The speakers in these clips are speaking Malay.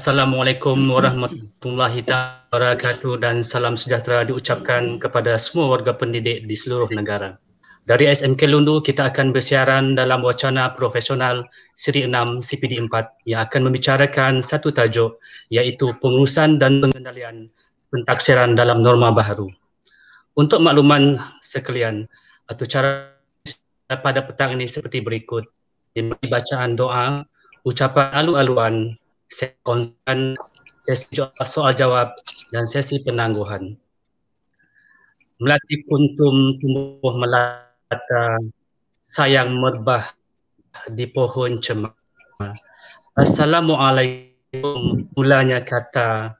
Assalamualaikum warahmatullahi wabarakatuh dan salam sejahtera diucapkan kepada semua warga pendidik di seluruh negara. Dari SMK Lundu, kita akan bersiaran dalam wacana profesional Siri 6 CPD 4 yang akan membicarakan satu tajuk iaitu pengurusan dan pengendalian pentaksiran dalam norma baru Untuk makluman sekalian, atau cara pada petang ini seperti berikut. Dibacaan doa, ucapan alu-aluan sesi konten, sesi soal jawab dan sesi penangguhan. Melati kuntum tumbuh melata, sayang merbah di pohon cemara. Assalamualaikum mulanya kata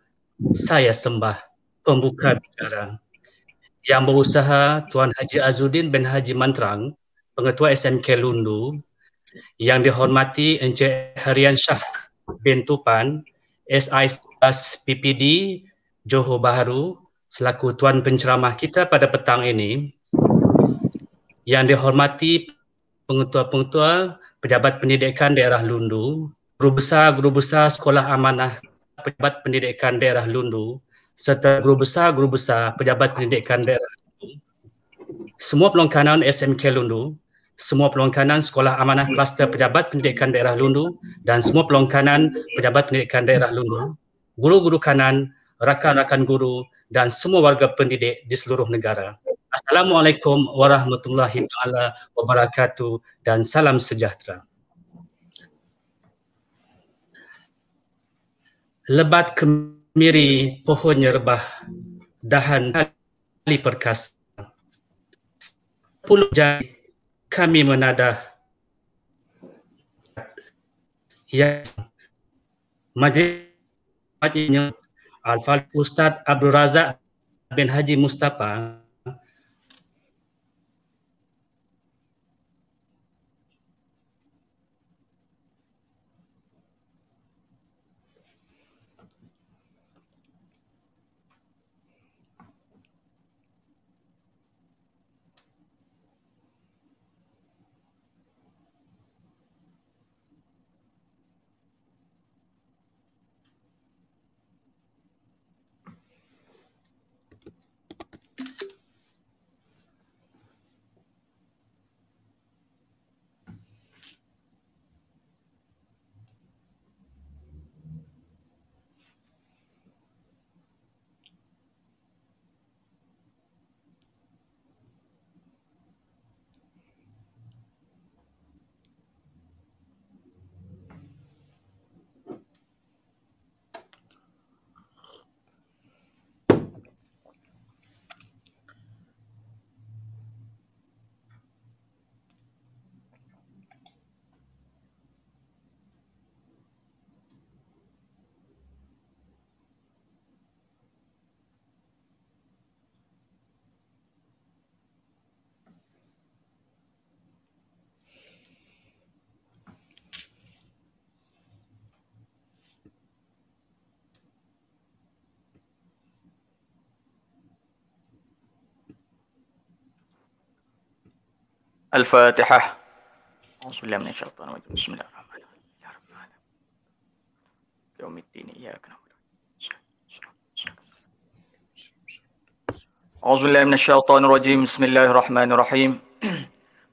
saya sembah pembuka bicara yang berusaha Tuan Haji Azudin bin Haji Mantrang Pengetua SMK Lundu yang dihormati Encik Harian Shah bin Tupan, SI Plus PPD Johor Bahru selaku tuan penceramah kita pada petang ini. Yang dihormati pengetua-pengetua pejabat pendidikan daerah Lundu, guru besar guru besar sekolah amanah pejabat pendidikan daerah Lundu serta guru besar guru besar pejabat pendidikan daerah Lundu. Semua pelongkanan SMK Lundu semua peluang kanan sekolah amanah hmm. kluster pejabat pendidikan daerah Lundu dan semua peluang kanan pejabat pendidikan daerah Lundu, guru-guru kanan, rakan-rakan guru dan semua warga pendidik di seluruh negara. Assalamualaikum warahmatullahi taala wabarakatuh dan salam sejahtera. Lebat kemiri pohon nyerbah dahan kali perkasa. 10 jari kami menada yang majlis Al-Fatih Ustaz Abdul Razak bin Haji Mustafa الفاتحة أعوذ بالله من الشيطان الرجيم بسم الله الرحمن الرحيم يا رب العالمين يوم الدين إياك نعبد أعوذ بالله من الشيطان الرجيم بسم الله الرحمن الرحيم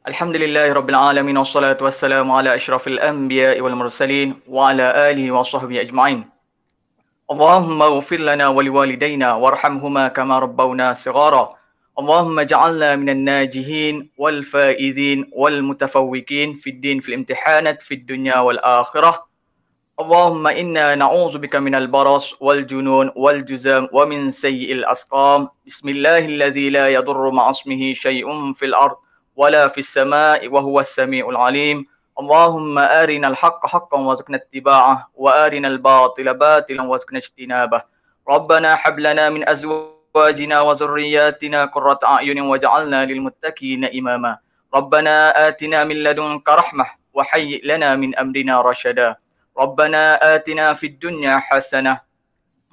الحمد لله رب العالمين والصلاة والسلام على أشرف الأنبياء والمرسلين وعلى آله وصحبه أجمعين اللهم اغفر لنا ولوالدينا وارحمهما كما ربونا صغارا اللهم اجعلنا من الناجحين والفائزين والمتفوقين في الدين في الامتحانات في الدنيا والآخرة اللهم إنا نعوذ بك من البرص والجنون والجزام ومن سيء الأسقام بسم الله الذي لا يضر مع اسمه شيء في الأرض ولا في السماء وهو السميع العليم اللهم أرنا الحق حقا وارزقنا اتباعه وأرنا الباطل باطلا وارزقنا اجتنابه ربنا حب لنا من أزواجنا أزواجنا وذرياتنا قرة أعين وجعلنا للمتقين إماما ربنا آتنا من لدنك رحمة وحي لنا من أمرنا رشدا ربنا آتنا في الدنيا حسنة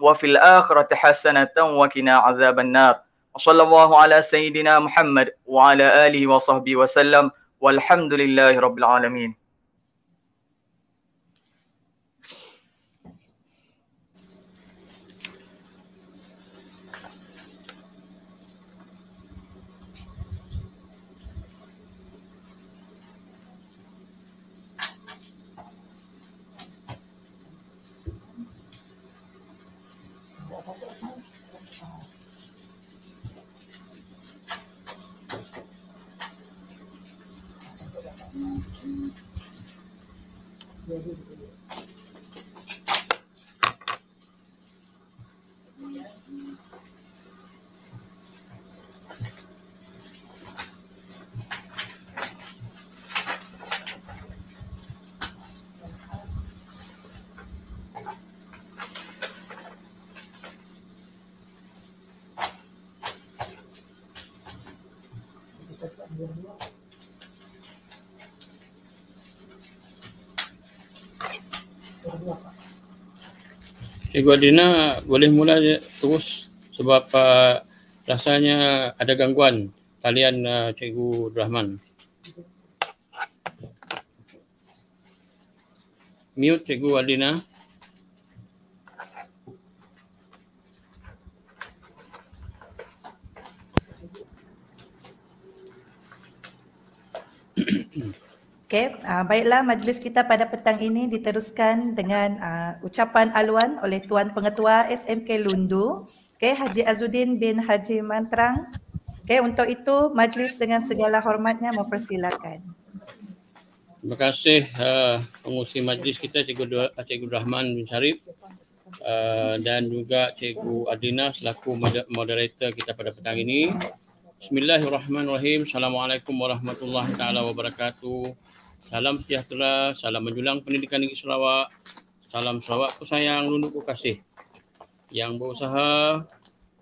وفي الآخرة حسنة وقنا عذاب النار وصلى الله على سيدنا محمد وعلى آله وصحبه وسلم والحمد لله رب العالمين Ibu Adina boleh mula terus sebab uh, rasanya ada gangguan talian uh, Cikgu Rahman. Mute Cikgu Adina. mm Okay, uh, ah, baiklah majlis kita pada petang ini diteruskan dengan uh, ucapan aluan oleh Tuan Pengetua SMK Lundu, okay, Haji Azudin bin Haji Mantrang. Okay, untuk itu majlis dengan segala hormatnya mempersilakan. Terima kasih uh, ah, pengusi majlis kita Cikgu, Dua, Cikgu Rahman bin Sharif uh, dan juga Cikgu Adina selaku moderator kita pada petang ini. Bismillahirrahmanirrahim. Assalamualaikum warahmatullahi taala wabarakatuh. Salam sejahtera, salam menjulang pendidikan negeri Sarawak. Salam Sarawak ku sayang, lunduk kasih. Yang berusaha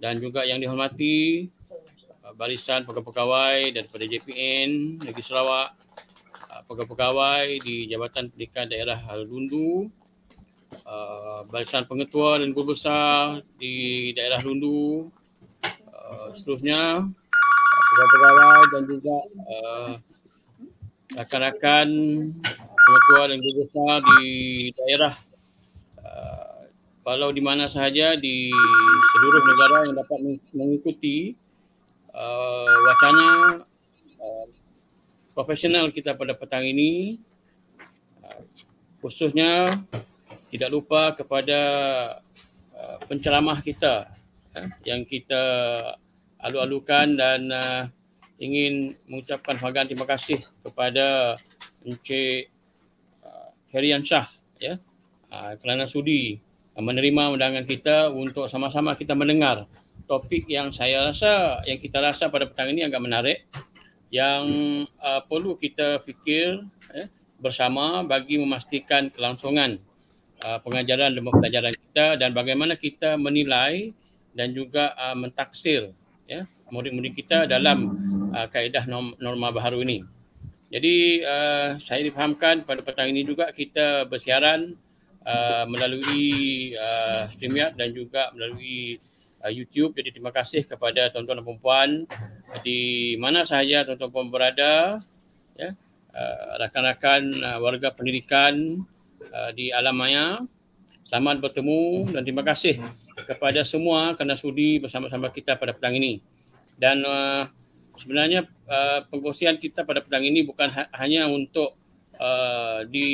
dan juga yang dihormati uh, barisan pegawai-pegawai daripada JPN Negeri Sarawak, uh, pegawai-pegawai di Jabatan Pendidikan Daerah Lundu, uh, barisan pengetua dan guru besar di daerah Lundu, seterusnya pegawai-pegawai eh, dan juga uh, rakan-rakan pengetua dan juga di daerah uh, walau di mana sahaja di seluruh negara yang dapat mengikuti uh, wacana uh, profesional kita pada petang ini uh, khususnya tidak lupa kepada uh, penceramah kita yang kita alu-alukan dan uh, ingin mengucapkan penghargaan terima kasih kepada Encik uh, Herian Shah ya uh, kerana sudi uh, menerima undangan kita untuk sama-sama kita mendengar topik yang saya rasa yang kita rasa pada petang ini agak menarik yang uh, perlu kita fikir eh, bersama bagi memastikan kelangsungan uh, pengajaran dan pembelajaran kita dan bagaimana kita menilai dan juga uh, mentaksir ya murid-murid kita dalam uh, kaedah norma baharu ini. Jadi uh, saya difahamkan pada petang ini juga kita bersiaran uh, melalui uh, StreamYard dan juga melalui uh, YouTube. Jadi terima kasih kepada tuan-tuan dan puan di mana sahaja tuan-tuan puan berada ya uh, rakan-rakan uh, warga pendidikan uh, di alam maya selamat bertemu dan terima kasih kepada semua kerana sudi bersama-sama kita pada petang ini. Dan uh, sebenarnya uh, pengkongsian kita pada petang ini bukan ha- hanya untuk uh, di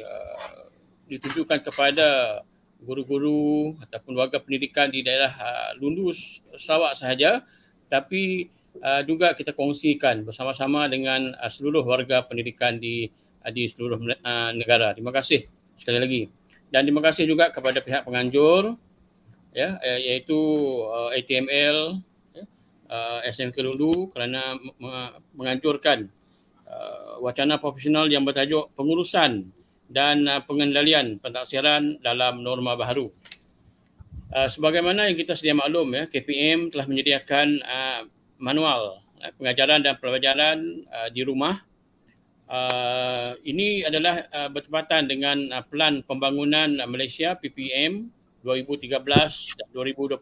uh, ditujukan kepada guru-guru ataupun warga pendidikan di daerah uh, Lundu Sarawak sahaja tapi uh, juga kita kongsikan bersama-sama dengan uh, seluruh warga pendidikan di uh, di seluruh uh, negara. Terima kasih sekali lagi. Dan terima kasih juga kepada pihak penganjur Ya, ya iaitu uh, ATML ya, uh, SMK Lundu kerana menghancurkan uh, wacana profesional yang bertajuk pengurusan dan uh, pengendalian pentaksiran dalam norma baru. Uh, sebagaimana yang kita sedia maklum ya KPM telah menyediakan uh, manual uh, pengajaran dan pelajaran uh, di rumah Uh, ini adalah uh, bertepatan dengan uh, pelan pembangunan Malaysia PPM 2013 dan 2025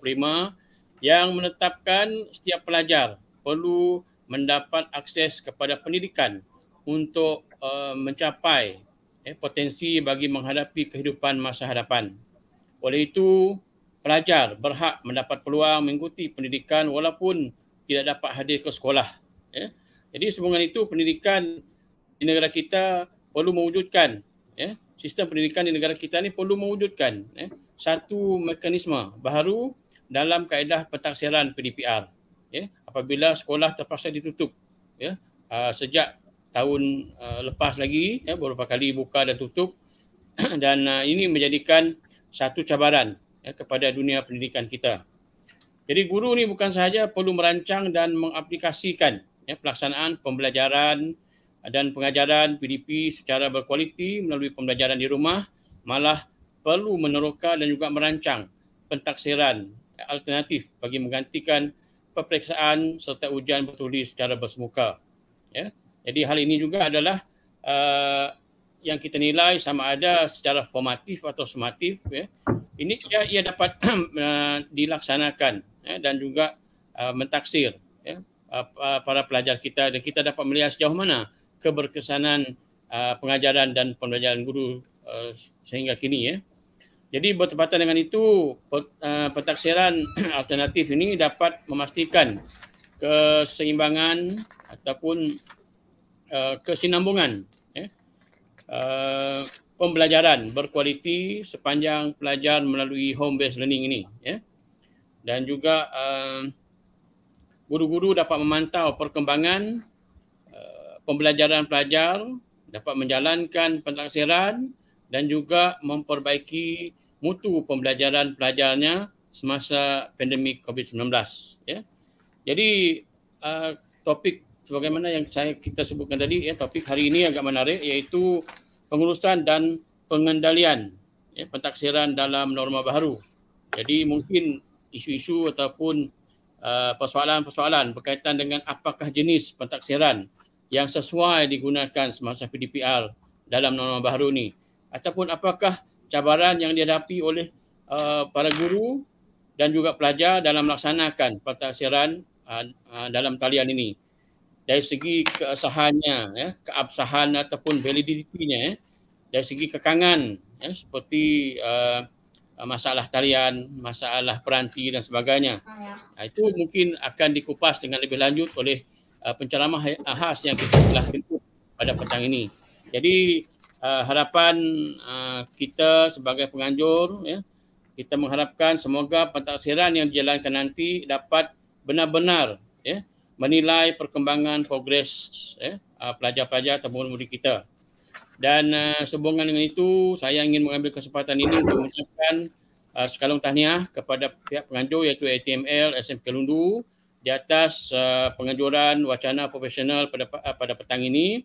yang menetapkan setiap pelajar perlu mendapat akses kepada pendidikan untuk uh, mencapai eh, potensi bagi menghadapi kehidupan masa hadapan. Oleh itu, pelajar berhak mendapat peluang mengikuti pendidikan walaupun tidak dapat hadir ke sekolah. Eh. Jadi sebenarnya itu pendidikan di negara kita perlu mewujudkan. Eh. Sistem pendidikan di negara kita ini perlu mewujudkan. Eh satu mekanisme baru dalam kaedah pentaksiran PDPR ya apabila sekolah terpaksa ditutup ya uh, sejak tahun uh, lepas lagi ya beberapa kali buka dan tutup dan uh, ini menjadikan satu cabaran ya, kepada dunia pendidikan kita jadi guru ni bukan sahaja perlu merancang dan mengaplikasikan ya pelaksanaan pembelajaran dan pengajaran PDP secara berkualiti melalui pembelajaran di rumah malah perlu meneroka dan juga merancang pentaksiran alternatif bagi menggantikan peperiksaan serta ujian bertulis secara bersemuka. Ya. Jadi hal ini juga adalah uh, yang kita nilai sama ada secara formatif atau sumatif. Ya. Ini ia, ia dapat uh, dilaksanakan ya, dan juga uh, mentaksir ya, uh, uh, para pelajar kita dan kita dapat melihat sejauh mana keberkesanan uh, pengajaran dan pembelajaran guru uh, sehingga kini. Ya. Jadi bertepatan dengan itu pentaksiran eh, alternatif ini dapat memastikan keseimbangan ataupun eh, kesinambungan ya. eh, pembelajaran berkualiti sepanjang pelajar melalui home based learning ini ya. dan juga guru-guru dapat memantau perkembangan pembelajaran pelajar dapat menjalankan pentaksiran dan juga memperbaiki mutu pembelajaran pelajarnya semasa pandemik COVID-19. Ya. Jadi uh, topik sebagaimana yang saya kita sebutkan tadi, ya, topik hari ini agak menarik iaitu pengurusan dan pengendalian ya, pentaksiran dalam norma baru. Jadi mungkin isu-isu ataupun uh, persoalan-persoalan berkaitan dengan apakah jenis pentaksiran yang sesuai digunakan semasa PDPR dalam norma baru ini ataupun apakah cabaran yang dihadapi oleh uh, para guru dan juga pelajar dalam melaksanakan pentaksiran uh, uh, dalam talian ini. Dari segi keabsahannya, ya, keabsahan ataupun validitinya, ya, dari segi kekangan ya, seperti uh, uh masalah talian, masalah peranti dan sebagainya. Ah, ya. Nah, itu mungkin akan dikupas dengan lebih lanjut oleh uh, penceramah khas yang kita telah jemput pada petang ini. Jadi uh, harapan uh, kita sebagai penganjur ya kita mengharapkan semoga pentaksiran yang dijalankan nanti dapat benar-benar ya menilai perkembangan progres ya uh, pelajar-pelajar atau murid-murid kita dan uh, sehubungan dengan itu saya ingin mengambil kesempatan ini untuk mengucapkan uh, sekalung tahniah kepada pihak penganjur iaitu ATML SMK Lundu di atas uh, penganjuran wacana profesional pada pada petang ini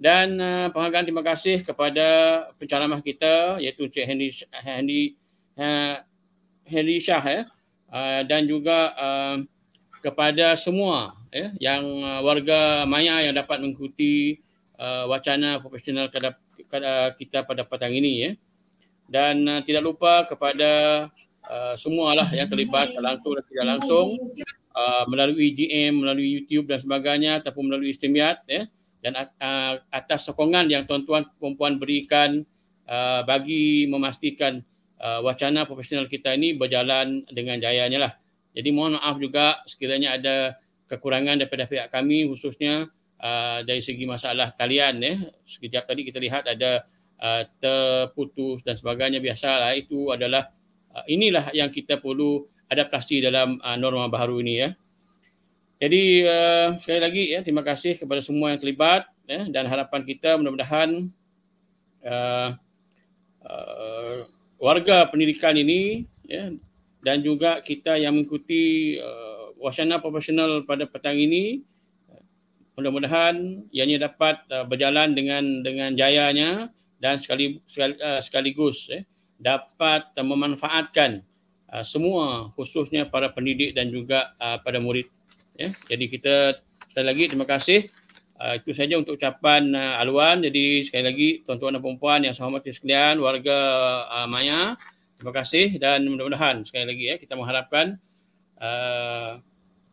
dan uh, penghargaan terima kasih kepada penceramah kita iaitu Cik Henry Henry uh, Henry Shah eh? uh, dan juga uh, kepada semua eh? yang uh, warga maya yang dapat mengikuti uh, wacana profesional kada, kada kita pada petang ini eh? dan uh, tidak lupa kepada uh, lah yang terlibat langsung dan tidak langsung uh, melalui GM melalui YouTube dan sebagainya ataupun melalui StreamYard eh? dan uh, atas sokongan yang tuan-tuan puan-puan berikan uh, bagi memastikan uh, wacana profesional kita ini berjalan dengan jayanya lah. Jadi mohon maaf juga sekiranya ada kekurangan daripada pihak kami khususnya uh, dari segi masalah talian ya. Eh. Sekejap tadi kita lihat ada uh, terputus dan sebagainya biasalah itu adalah uh, inilah yang kita perlu adaptasi dalam uh, norma baru ini ya. Eh. Jadi uh, sekali lagi ya terima kasih kepada semua yang terlibat ya, dan harapan kita mudah-mudahan uh, uh, warga pendidikan ini ya, dan juga kita yang mengikuti uh, wacana profesional pada petang ini mudah-mudahan ianya dapat uh, berjalan dengan dengan jayanya dan sekali, sekali uh, sekaligus ya, eh, dapat uh, memanfaatkan uh, semua khususnya para pendidik dan juga uh, pada murid Ya, jadi kita sekali lagi terima kasih. Uh, itu saja untuk ucapan uh, ah, aluan. Jadi sekali lagi tuan-tuan dan puan-puan yang sangat sekalian warga uh, Maya, terima kasih dan mudah-mudahan sekali lagi ya kita mengharapkan uh,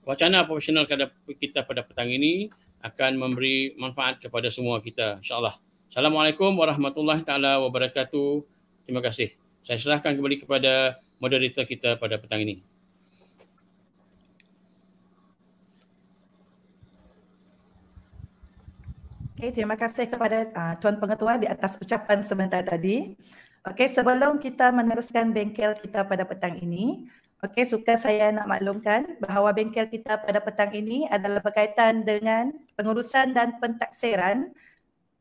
wacana profesional kepada kita pada petang ini akan memberi manfaat kepada semua kita insyaallah. Assalamualaikum warahmatullahi taala wabarakatuh. Terima kasih. Saya serahkan kembali kepada moderator kita pada petang ini. Okay, terima kasih kepada uh, Tuan Pengetua di atas ucapan sebentar tadi. Okay, sebelum kita meneruskan bengkel kita pada petang ini, okay, suka saya nak maklumkan bahawa bengkel kita pada petang ini adalah berkaitan dengan pengurusan dan pentaksiran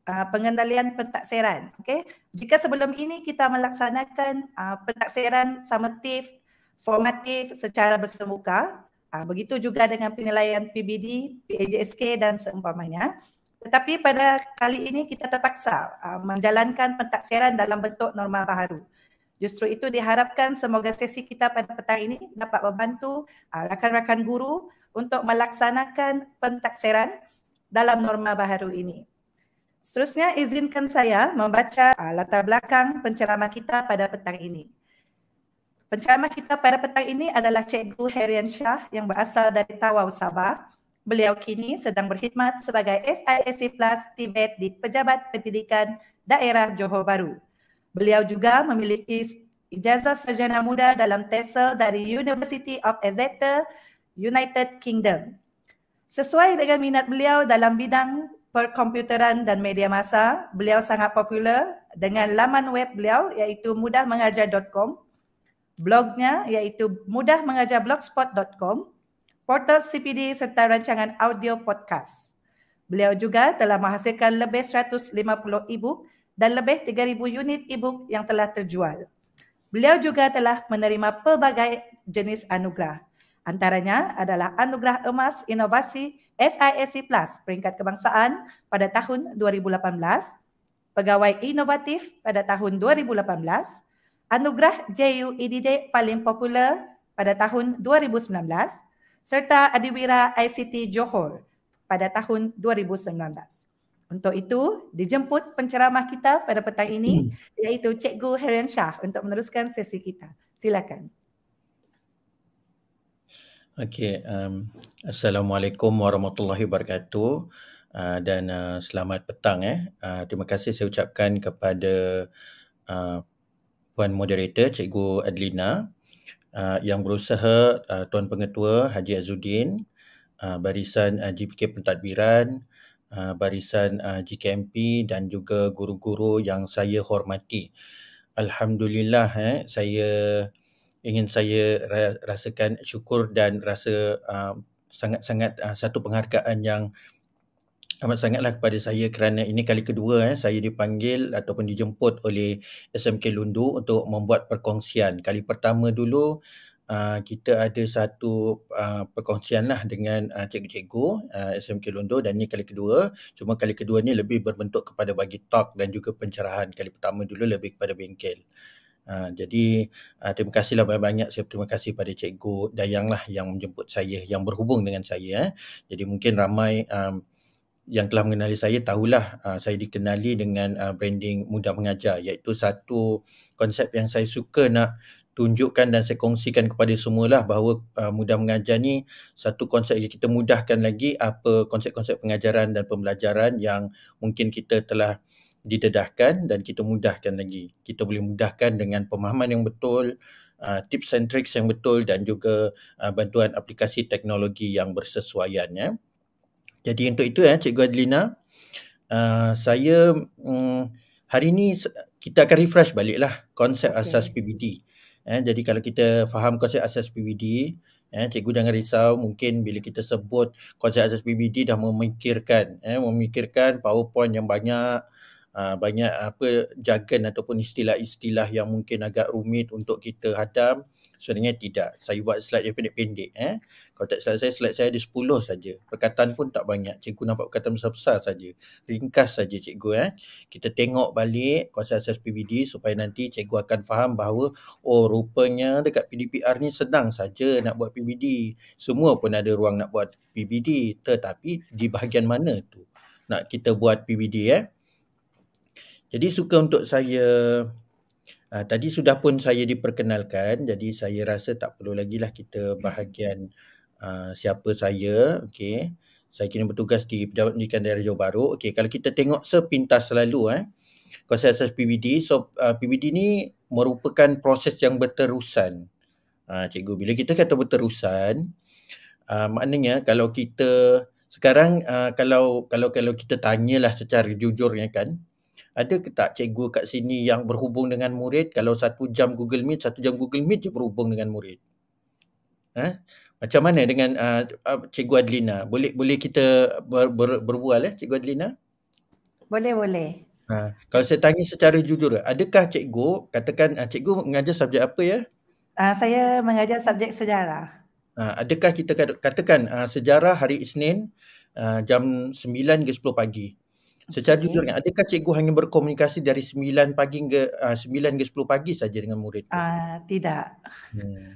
Uh, pengendalian pentaksiran. Okay. Jika sebelum ini kita melaksanakan uh, pentaksiran summatif, formatif secara bersemuka, uh, begitu juga dengan penilaian PBD, PAJSK dan seumpamanya, tetapi pada kali ini kita terpaksa uh, menjalankan pentaksiran dalam bentuk norma baharu. Justru itu diharapkan semoga sesi kita pada petang ini dapat membantu uh, rakan-rakan guru untuk melaksanakan pentaksiran dalam norma baharu ini. Seterusnya izinkan saya membaca uh, latar belakang penceramah kita pada petang ini. Penceramah kita pada petang ini adalah Cikgu Herian Shah yang berasal dari Tawau Sabah. Beliau kini sedang berkhidmat sebagai SISC Plus TVET di Pejabat Pendidikan Daerah Johor Baru. Beliau juga memiliki ijazah sarjana muda dalam TESOL dari University of Exeter, United Kingdom. Sesuai dengan minat beliau dalam bidang perkomputeran dan media masa, beliau sangat popular dengan laman web beliau iaitu mudahmengajar.com, blognya iaitu mudahmengajarblogspot.com, portal CPD serta rancangan audio podcast. Beliau juga telah menghasilkan lebih 150 e-book dan lebih 3,000 unit e-book yang telah terjual. Beliau juga telah menerima pelbagai jenis anugerah. Antaranya adalah Anugerah Emas Inovasi SISC Plus Peringkat Kebangsaan pada tahun 2018, Pegawai Inovatif pada tahun 2018, Anugerah JUEDD Paling Popular pada tahun 2019, serta Adiwira ICT Johor pada tahun 2019. Untuk itu, dijemput penceramah kita pada petang ini hmm. iaitu Cikgu Herian Shah untuk meneruskan sesi kita. Silakan. Okay, um, Assalamualaikum warahmatullahi wabarakatuh. Uh, dan uh, selamat petang eh. Uh, terima kasih saya ucapkan kepada uh, puan moderator Cikgu Adlina uh, yang berusaha uh, Tuan Pengetua Haji Azudin, uh, barisan uh, GPK Pentadbiran, uh, barisan uh, GKMP dan juga guru-guru yang saya hormati. Alhamdulillah eh, saya ingin saya rasakan syukur dan rasa sangat-sangat uh, satu penghargaan yang amat sangatlah kepada saya kerana ini kali kedua eh, saya dipanggil ataupun dijemput oleh SMK Lundu untuk membuat perkongsian. Kali pertama dulu uh, kita ada satu uh, perkongsian lah dengan uh, ah, cikgu-cikgu uh, SMK Lundu dan ini kali kedua. Cuma kali kedua ni lebih berbentuk kepada bagi talk dan juga pencerahan. Kali pertama dulu lebih kepada bengkel. Uh, jadi uh, terima kasihlah banyak-banyak saya terima kasih pada cikgu Dayang lah yang menjemput saya yang berhubung dengan saya eh. jadi mungkin ramai um, yang telah mengenali saya tahulah uh, saya dikenali dengan uh, branding mudah mengajar iaitu satu konsep yang saya suka nak tunjukkan dan saya kongsikan kepada semualah bahawa uh, mudah mengajar ni satu konsep yang kita mudahkan lagi apa konsep-konsep pengajaran dan pembelajaran yang mungkin kita telah didedahkan dan kita mudahkan lagi. Kita boleh mudahkan dengan pemahaman yang betul, uh, tips and tricks yang betul dan juga uh, bantuan aplikasi teknologi yang bersesuaian ya. Jadi untuk itu eh Cikgu Adlina, uh, saya um, hari ini kita akan refresh baliklah konsep okay. asas PBD. Eh jadi kalau kita faham konsep asas PBD, eh cikgu jangan risau mungkin bila kita sebut konsep asas PBD dah memikirkan eh memikirkan PowerPoint yang banyak uh, banyak apa jargon ataupun istilah-istilah yang mungkin agak rumit untuk kita hadam sebenarnya tidak. Saya buat slide yang pendek-pendek. Eh. Kalau tak salah saya, slide saya ada 10 saja. Perkataan pun tak banyak. Cikgu nampak perkataan besar-besar saja. Ringkas saja cikgu. Eh. Kita tengok balik konsep asas PBD supaya nanti cikgu akan faham bahawa oh rupanya dekat PDPR ni senang saja nak buat PBD. Semua pun ada ruang nak buat PBD. Tetapi di bahagian mana tu nak kita buat PBD eh. Jadi suka untuk saya Uh, tadi sudah pun saya diperkenalkan, jadi saya rasa tak perlu lagi lah kita bahagian uh, siapa saya. Okay. Saya kini bertugas di Pejabat Pendidikan Daerah Jawa Baru. Okay, kalau kita tengok sepintas selalu, eh, konsep asas PBD. So, uh, ah, PBD ni merupakan proses yang berterusan. Uh, cikgu, bila kita kata berterusan, uh, maknanya kalau kita sekarang uh, kalau kalau kalau kita tanyalah secara jujurnya kan ada ke tak cikgu kat sini yang berhubung dengan murid kalau satu jam Google Meet, satu jam Google Meet je berhubung dengan murid? Eh? Macam mana dengan uh, uh, cikgu Adlina? Boleh boleh kita ber, ber, berbual eh cikgu Adlina? Boleh boleh. Ha. Kalau saya tanya secara jujur, adakah cikgu, katakan uh, cikgu mengajar subjek apa ya? Uh, saya mengajar subjek sejarah. Ha. Adakah kita katakan uh, sejarah hari Isnin uh, jam 9 ke 10 pagi? Secara okay. jujurnya, adakah cikgu hanya berkomunikasi dari 9 pagi hingga uh, 9 ke 10 pagi saja dengan murid? uh, tidak. Hmm.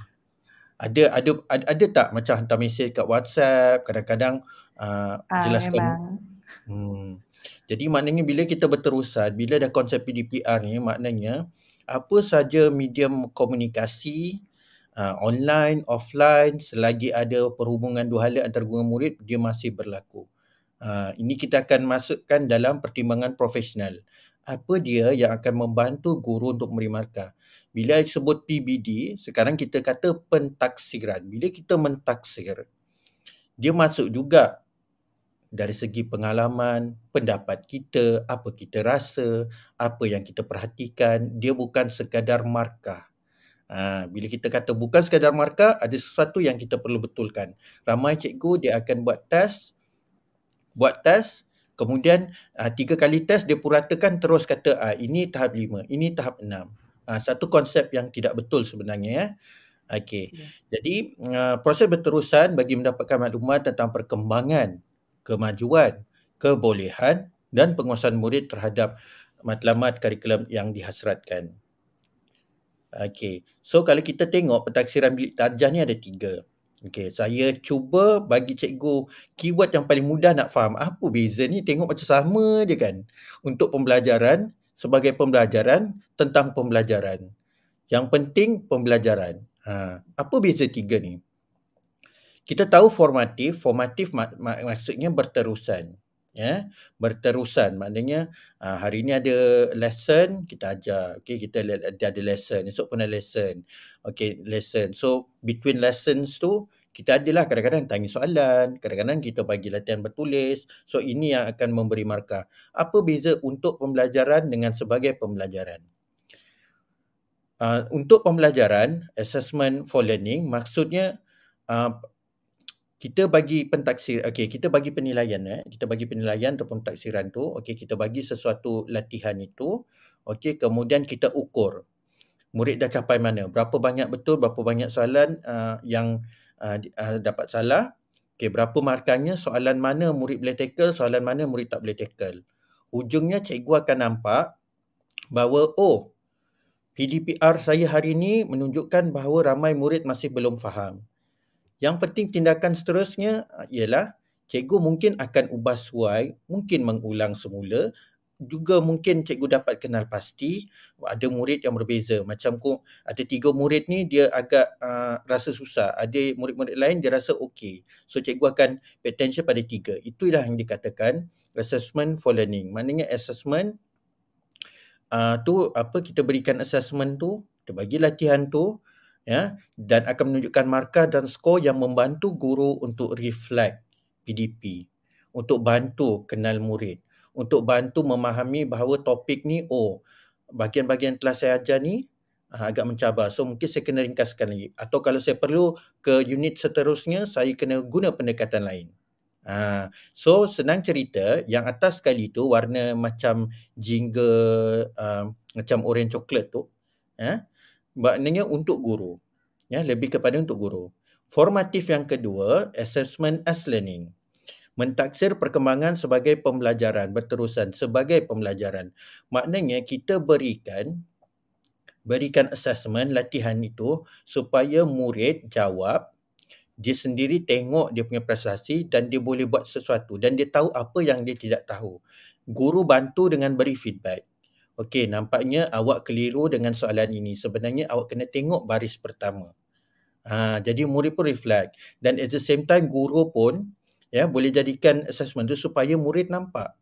Ada, ada ada ada tak macam hantar mesej kat WhatsApp, kadang-kadang uh, uh, jelaskan. Hmm. Jadi maknanya bila kita berterusan, bila dah konsep PDPR ni maknanya apa saja medium komunikasi uh, online, offline selagi ada perhubungan dua hala antara guru murid dia masih berlaku. Uh, ini kita akan masukkan dalam pertimbangan profesional. Apa dia yang akan membantu guru untuk memberi markah? Bila sebut PBD, sekarang kita kata pentaksiran. Bila kita mentaksir, dia masuk juga dari segi pengalaman, pendapat kita, apa kita rasa, apa yang kita perhatikan. Dia bukan sekadar markah. Ha, bila kita kata bukan sekadar markah, ada sesuatu yang kita perlu betulkan. Ramai cikgu dia akan buat test buat test kemudian uh, tiga kali test dia puratakan terus kata uh, ini tahap lima ini tahap enam uh, satu konsep yang tidak betul sebenarnya ya okey yeah. jadi uh, proses berterusan bagi mendapatkan maklumat tentang perkembangan kemajuan kebolehan dan penguasaan murid terhadap matlamat kurikulum yang dihasratkan Okay, so kalau kita tengok pentaksiran bilik tarjah ni ada tiga. Okay, saya cuba bagi cikgu keyword yang paling mudah nak faham apa beza ni tengok macam sama je kan untuk pembelajaran sebagai pembelajaran tentang pembelajaran. Yang penting pembelajaran. Ha, apa beza tiga ni? Kita tahu formatif, formatif mak- mak- maksudnya berterusan ya berterusan maknanya ha, hari ini ada lesson kita ajar okey kita ada lesson esok pun ada lesson okey lesson so between lessons tu kita adalah kadang-kadang tanya soalan kadang-kadang kita bagi latihan bertulis so ini yang akan memberi markah apa beza untuk pembelajaran dengan sebagai pembelajaran uh, untuk pembelajaran assessment for learning maksudnya uh, kita bagi pentaksir okey kita bagi penilaian eh kita bagi penilaian ataupun pentaksiran tu okey kita bagi sesuatu latihan itu okey kemudian kita ukur murid dah capai mana berapa banyak betul berapa banyak soalan uh, yang uh, uh, dapat salah okey berapa markahnya soalan mana murid boleh tackle soalan mana murid tak boleh tackle Ujungnya cikgu akan nampak bahawa oh PDPR saya hari ini menunjukkan bahawa ramai murid masih belum faham yang penting tindakan seterusnya ah, ialah cikgu mungkin akan ubah suai, mungkin mengulang semula, juga mungkin cikgu dapat kenal pasti ada murid yang berbeza. Macam ku ada tiga murid ni dia agak uh, rasa susah. Ada murid-murid lain dia rasa okey. So cikgu akan potential pada tiga. Itulah yang dikatakan assessment for learning. Maknanya assessment uh, tu apa kita berikan assessment tu, kita bagi latihan tu, ya dan akan menunjukkan markah dan skor yang membantu guru untuk reflect PDP untuk bantu kenal murid untuk bantu memahami bahawa topik ni oh bahagian-bahagian kelas saya ajar ni ah, agak mencabar so mungkin saya kena ringkaskan lagi atau kalau saya perlu ke unit seterusnya saya kena guna pendekatan lain ha, so senang cerita yang atas sekali tu warna macam jingga uh, macam orange coklat tu eh, maknanya untuk guru. Ya, lebih kepada untuk guru. Formatif yang kedua, assessment as learning. Mentaksir perkembangan sebagai pembelajaran, berterusan sebagai pembelajaran. Maknanya kita berikan berikan assessment latihan itu supaya murid jawab dia sendiri tengok dia punya prestasi dan dia boleh buat sesuatu dan dia tahu apa yang dia tidak tahu. Guru bantu dengan beri feedback. Okey, nampaknya awak keliru dengan soalan ini. Sebenarnya awak kena tengok baris pertama. Ha, jadi murid pun reflect. Dan at the same time, guru pun ya boleh jadikan assessment tu supaya murid nampak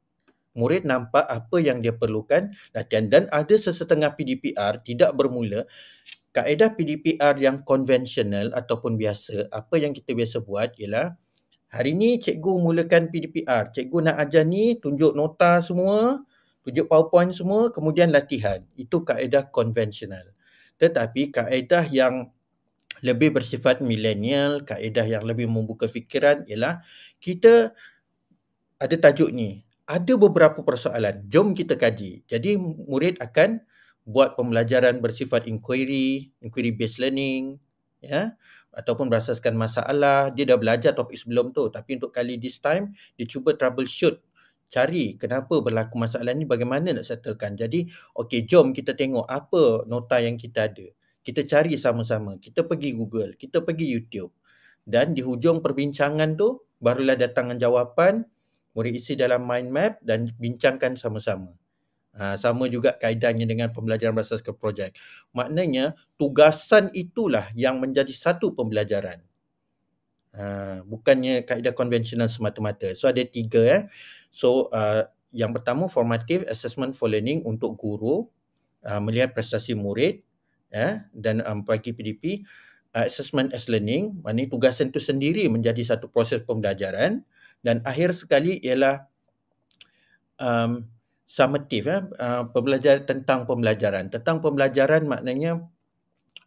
murid nampak apa yang dia perlukan latihan dan ada sesetengah PDPR tidak bermula kaedah PDPR yang konvensional ataupun biasa apa yang kita biasa buat ialah hari ni cikgu mulakan PDPR cikgu nak ajar ni tunjuk nota semua tunjuk powerpoint semua kemudian latihan itu kaedah konvensional tetapi kaedah yang lebih bersifat milenial kaedah yang lebih membuka fikiran ialah kita ada tajuk ni ada beberapa persoalan jom kita kaji jadi murid akan buat pembelajaran bersifat inquiry inquiry based learning ya ataupun berasaskan masalah dia dah belajar topik sebelum tu tapi untuk kali this time dia cuba troubleshoot cari kenapa berlaku masalah ni bagaimana nak settlekan jadi okey jom kita tengok apa nota yang kita ada kita cari sama-sama kita pergi Google kita pergi YouTube dan di hujung perbincangan tu barulah datangan jawapan murid isi dalam mind map dan bincangkan sama-sama ha, sama juga kaedahnya dengan pembelajaran berasas ke projek maknanya tugasan itulah yang menjadi satu pembelajaran ha, bukannya kaedah konvensional semata-mata so ada tiga eh So uh, yang pertama formative assessment for learning untuk guru uh, melihat prestasi murid eh, dan um, bagi PDP uh, assessment as learning maknanya tugasan itu sendiri menjadi satu proses pembelajaran dan akhir sekali ialah um, summative eh, uh, pembelajaran tentang pembelajaran. Tentang pembelajaran maknanya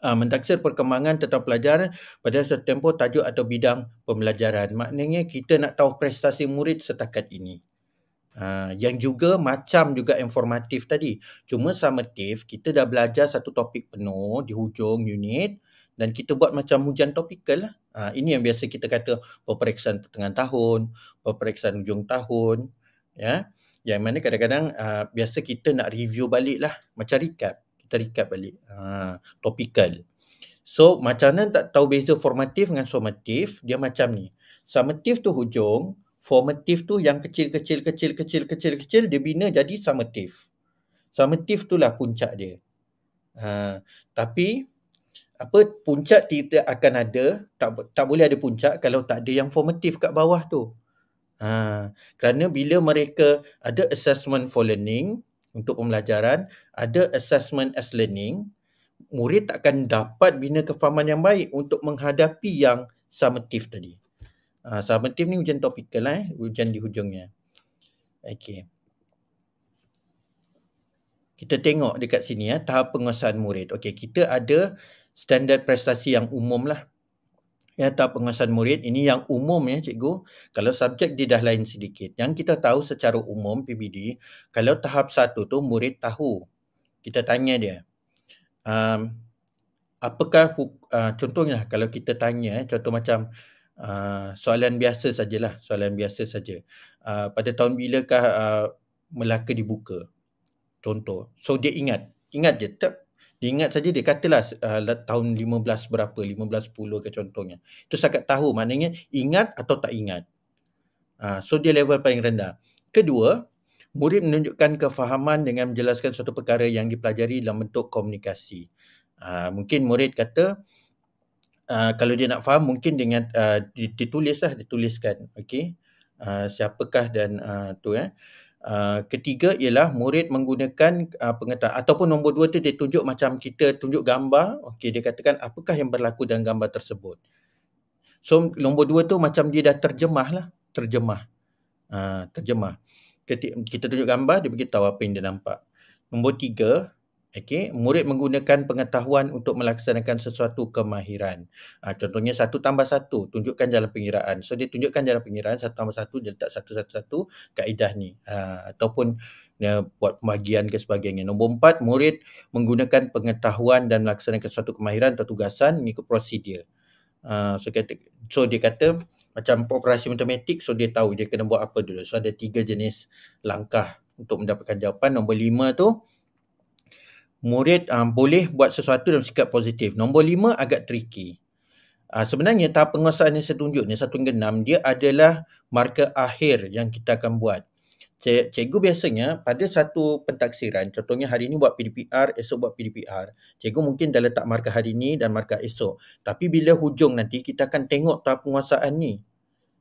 Uh, mentaksir perkembangan tentang pelajaran pada setempoh tajuk atau bidang pembelajaran. Maknanya kita nak tahu prestasi murid setakat ini. Ah, yang juga macam juga informatif tadi. Cuma summatif, kita dah belajar satu topik penuh di hujung unit dan kita buat macam hujan topikal lah. Uh, ini yang biasa kita kata peperiksaan pertengahan tahun, peperiksaan hujung tahun. ya. Yang mana kadang-kadang uh, biasa kita nak review balik lah. Macam recap. Kita recap balik. Uh, topikal. So macam mana tak tahu beza formatif dengan summatif, dia macam ni. Summative tu hujung, Formatif tu yang kecil kecil kecil kecil kecil kecil dia bina jadi summative. Summative tu lah puncak dia. Ha, tapi apa puncak tidak akan ada tak tak boleh ada puncak kalau tak ada yang formatif kat bawah tu. Ha, kerana bila mereka ada assessment for learning untuk pembelajaran, ada assessment as learning, murid takkan dapat bina kefahaman yang baik untuk menghadapi yang summative tadi. Uh, ah, summative ni hujan topikal lah eh. Hujan di hujungnya. Okay. Kita tengok dekat sini ya. Eh, tahap penguasaan murid. Okay. Kita ada standard prestasi yang umum lah. Ya, tahap penguasaan murid. Ini yang umum ya cikgu. Kalau subjek dia dah lain sedikit. Yang kita tahu secara umum PBD. Kalau tahap satu tu murid tahu. Kita tanya dia. Um, apakah uh, contohnya lah, kalau kita tanya eh, contoh macam Uh, soalan biasa sajalah, soalan biasa saja. Uh, pada tahun bilakah uh, Melaka dibuka? Contoh. So dia ingat, ingat je. Tak, dia ingat saja dia katalah uh, tahun 15 berapa, 1510 ke contohnya. Itu setakat tahu maknanya ingat atau tak ingat. Uh, so dia level paling rendah. Kedua, murid menunjukkan kefahaman dengan menjelaskan suatu perkara yang dipelajari dalam bentuk komunikasi. Uh, mungkin murid kata, Uh, kalau dia nak faham mungkin dengan uh, ditulislah dituliskan okay? uh, siapakah dan uh, tu eh Uh, ketiga ialah murid menggunakan uh, pengetahuan ataupun nombor dua tu dia tunjuk macam kita tunjuk gambar okay? dia katakan apakah yang berlaku dalam gambar tersebut so nombor dua tu macam dia dah terjemah lah terjemah uh, terjemah kita tunjuk gambar dia beritahu apa yang dia nampak nombor tiga Okay. Murid menggunakan pengetahuan untuk melaksanakan sesuatu kemahiran. Ha, contohnya satu tambah satu, tunjukkan jalan pengiraan. So dia tunjukkan jalan pengiraan satu tambah satu, dia letak satu-satu-satu kaedah ni. Ha, ataupun dia ya, buat pembagian ke sebagainya. Nombor empat, murid menggunakan pengetahuan dan melaksanakan sesuatu kemahiran atau tugasan mengikut prosedur. Uh, so, kata, so dia kata macam operasi matematik so dia tahu dia kena buat apa dulu so ada tiga jenis langkah untuk mendapatkan jawapan nombor lima tu murid uh, boleh buat sesuatu dalam sikap positif. Nombor lima agak tricky. Uh, sebenarnya tahap penguasaan yang saya tunjuk ni satu hingga enam dia adalah marka akhir yang kita akan buat. Cik, cikgu biasanya pada satu pentaksiran, contohnya hari ini buat PDPR, esok buat PDPR. Cikgu mungkin dah letak markah hari ini dan markah esok. Tapi bila hujung nanti, kita akan tengok tahap penguasaan ni.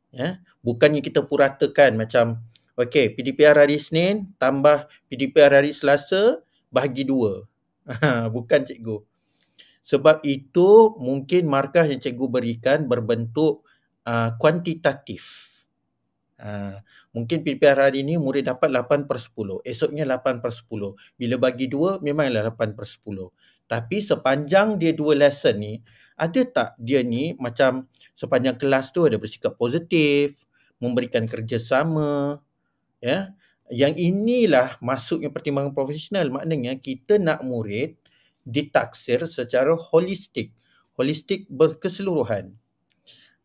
Ya? Bukannya kita puratakan macam, okay, PDPR hari Senin tambah PDPR hari Selasa bahagi dua. bukan cikgu. Sebab itu mungkin markah yang cikgu berikan berbentuk uh, kuantitatif. Uh, mungkin PPR hari ini murid dapat 8 per 10. Esoknya 8 per 10. Bila bagi 2 memanglah 8 per 10. Tapi sepanjang dia dua lesson ni, ada tak dia ni macam sepanjang kelas tu ada bersikap positif, memberikan kerjasama, ya? yang inilah masuknya pertimbangan profesional maknanya kita nak murid ditaksir secara holistik holistik berkeseluruhan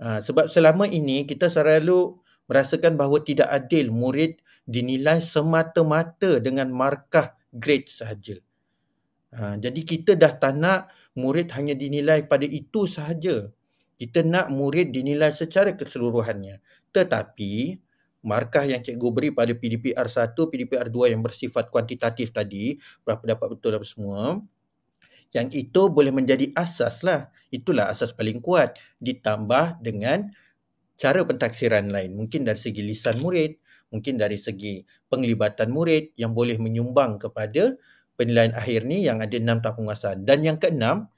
ha, sebab selama ini kita selalu merasakan bahawa tidak adil murid dinilai semata-mata dengan markah grade sahaja ha, jadi kita dah tak nak murid hanya dinilai pada itu sahaja kita nak murid dinilai secara keseluruhannya tetapi markah yang cikgu beri pada PDPR 1, PDPR 2 yang bersifat kuantitatif tadi, berapa dapat betul apa semua, yang itu boleh menjadi asas lah. Itulah asas paling kuat. Ditambah dengan cara pentaksiran lain. Mungkin dari segi lisan murid, mungkin dari segi penglibatan murid yang boleh menyumbang kepada penilaian akhir ni yang ada enam tahap penguasaan. Dan yang keenam,